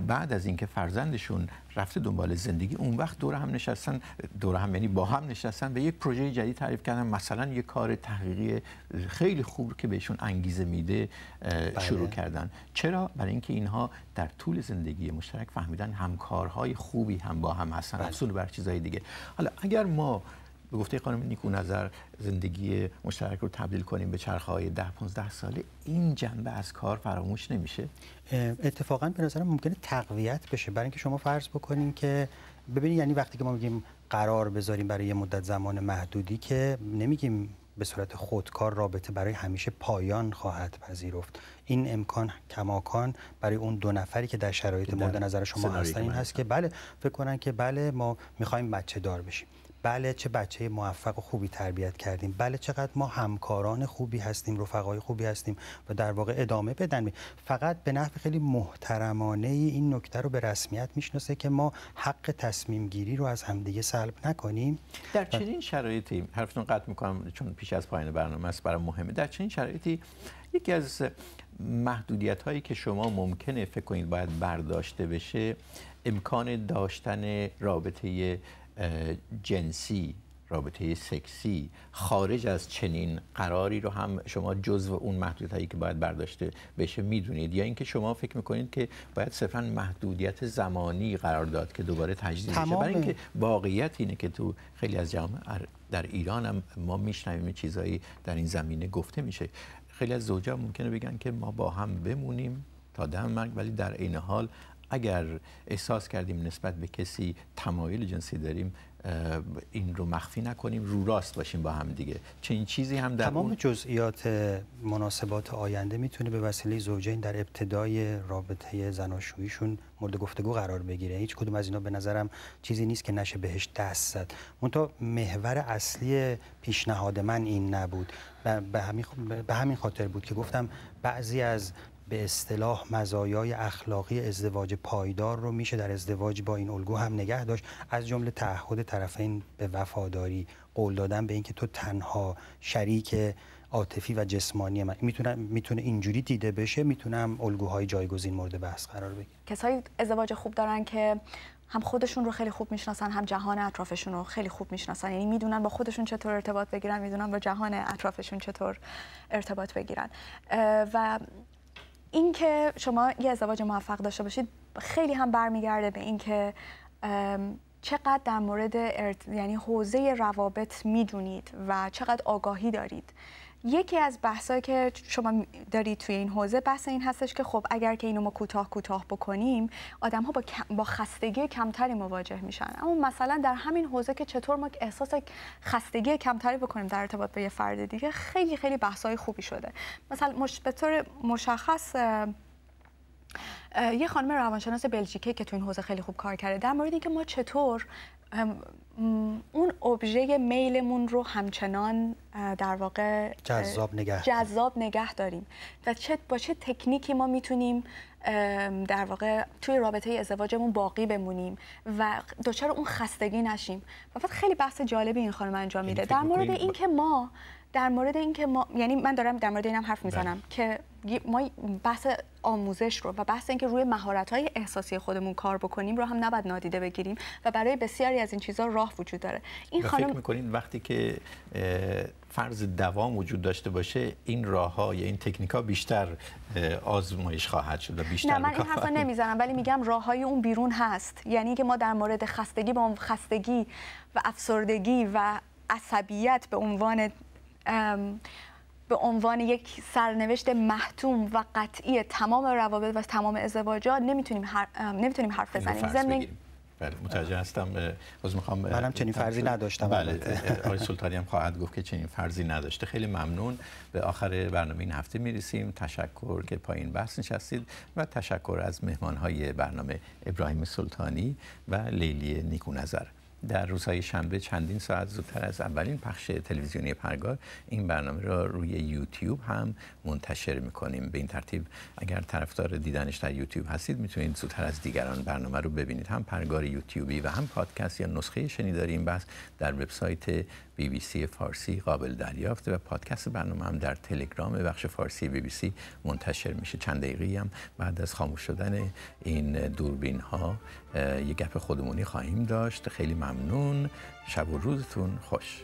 بعد از اینکه فرزندشون رفته دنبال زندگی اون وقت دور هم نشستن دور هم یعنی با هم نشستن به یک پروژه جدید تعریف کردن مثلا یک کار تحقیقی خیلی خوب که بهشون انگیزه میده بله. شروع کردن چرا برای اینکه اینها در طول زندگی مشترک فهمیدن همکارهای خوبی هم با هم هستن بله. افسون بر چیزهای دیگه حالا اگر ما به گفته خانم نیکو نظر زندگی مشترک رو تبدیل کنیم به های ده پونزده ساله این جنبه از کار فراموش نمیشه اتفاقا به نظرم ممکنه تقویت بشه برای اینکه شما فرض بکنین که ببینید یعنی وقتی که ما میگیم قرار بذاریم برای یه مدت زمان محدودی که نمیگیم به صورت خودکار رابطه برای همیشه پایان خواهد پذیرفت این امکان کماکان برای اون دو نفری که در شرایط مورد نظر شما هستن این هست که بله فکر کنن که بله ما میخوایم بچه دار بشیم بله چه بچه موفق و خوبی تربیت کردیم بله چقدر ما همکاران خوبی هستیم رفقای خوبی هستیم و در واقع ادامه بدن فقط به نحو خیلی محترمانه این نکته رو به رسمیت میشناسه که ما حق تصمیم گیری رو از همدیگه سلب نکنیم در چنین شرایطی حرفتون قطع میکنم چون پیش از پایان برنامه است برای مهمه در چنین شرایطی یکی از محدودیت هایی که شما ممکنه فکر کنید باید برداشته بشه امکان داشتن رابطه جنسی رابطه سکسی خارج از چنین قراری رو هم شما جزو اون هایی که باید برداشته بشه میدونید یا اینکه شما فکر میکنید که باید صرفا محدودیت زمانی قرار داد که دوباره تجدید بشه برای اینکه واقعیت اینه که تو خیلی از جامعه در ایران هم ما میشنویم چیزایی در این زمینه گفته میشه خیلی از زوجا ممکنه بگن که ما با هم بمونیم تا دم مرگ ولی در عین حال اگر احساس کردیم نسبت به کسی تمایل جنسی داریم این رو مخفی نکنیم رو راست باشیم با هم دیگه چه این چیزی هم در تمام جزئیات مناسبات آینده میتونه به وسیله زوجین در ابتدای رابطه زناشوییشون مورد گفتگو قرار بگیره هیچ کدوم از اینا به نظرم چیزی نیست که نشه بهش دست زد محور اصلی پیشنهاد من این نبود به همین خاطر بود که گفتم بعضی از به اصطلاح مزایای اخلاقی ازدواج پایدار رو میشه در ازدواج با این الگو هم نگه داشت از جمله تعهد طرفین به وفاداری قول دادن به اینکه تو تنها شریک عاطفی و جسمانی من میتونه میتونه اینجوری دیده بشه میتونم الگوهای جایگزین مورد بحث قرار بگیره کسایی ازدواج خوب دارن که هم خودشون رو خیلی خوب میشناسن هم جهان اطرافشون رو خیلی خوب میشناسن یعنی میدونن با خودشون چطور ارتباط بگیرن میدونن با جهان اطرافشون چطور ارتباط بگیرن و اینکه شما یه ازدواج موفق داشته باشید خیلی هم برمیگرده به اینکه چقدر در مورد ارت... یعنی حوزه روابط میدونید و چقدر آگاهی دارید یکی از بحثایی که شما دارید توی این حوزه بحث این هستش که خب اگر که اینو ما کوتاه کوتاه بکنیم آدم ها با, با خستگی کمتری مواجه میشن اما مثلا در همین حوزه که چطور ما احساس خستگی کمتری بکنیم در ارتباط با یه فرد دیگه خیلی خیلی بحثای خوبی شده مثلا مش... به طور مشخص یه خانم روانشناس بلژیکی که تو این حوزه خیلی خوب کار کرده در مورد اینکه ما چطور اون ابژه میلمون رو همچنان در واقع جذاب نگه جذاب نگه داریم و چه با چه تکنیکی ما میتونیم در واقع توی رابطه ازدواجمون باقی بمونیم و دچار اون خستگی نشیم و خیلی بحث جالبی این خانم انجام میده در مورد اینکه ما در مورد اینکه ما یعنی من دارم در مورد اینم حرف بله. میزنم که ما بحث آموزش رو و بحث اینکه روی مهارت های احساسی خودمون کار بکنیم رو هم نباید نادیده بگیریم و برای بسیاری از این چیزها راه وجود داره این خانم فکر میکنین وقتی که فرض دوام وجود داشته باشه این راه ها یا این تکنیک ها بیشتر آزمایش خواهد شد و بیشتر نه من این حرفا نمیزنم ولی میگم راه های اون بیرون هست یعنی که ما در مورد خستگی با خستگی و افسردگی و عصبیت به عنوان به عنوان یک سرنوشت محتوم و قطعی تمام روابط و تمام ازدواجات نمیتونیم حرف, نمیتونیم حرف بزنیم زمین... بله متوجه هستم باز میخوام چنین فرضی نداشتم بله آقای سلطانی هم خواهد گفت که چنین فرضی نداشته خیلی ممنون به آخر برنامه این هفته میرسیم تشکر که پایین بحث نشستید و تشکر از مهمان های برنامه ابراهیم سلطانی و لیلی نظر در روزهای شنبه چندین ساعت زودتر از اولین پخش تلویزیونی پرگار این برنامه را روی یوتیوب هم منتشر میکنیم به این ترتیب اگر طرفدار دیدنش در یوتیوب هستید میتونید زودتر از دیگران برنامه رو ببینید هم پرگار یوتیوبی و هم پادکست یا نسخه شنیداری این بحث در وبسایت بی بی سی فارسی قابل دریافت و پادکست برنامه هم در تلگرام بخش فارسی بی بی سی منتشر میشه چند دقیقه هم بعد از خاموش شدن این دوربین ها یه گپ خودمونی خواهیم داشت خیلی ممنون شب و روزتون خوش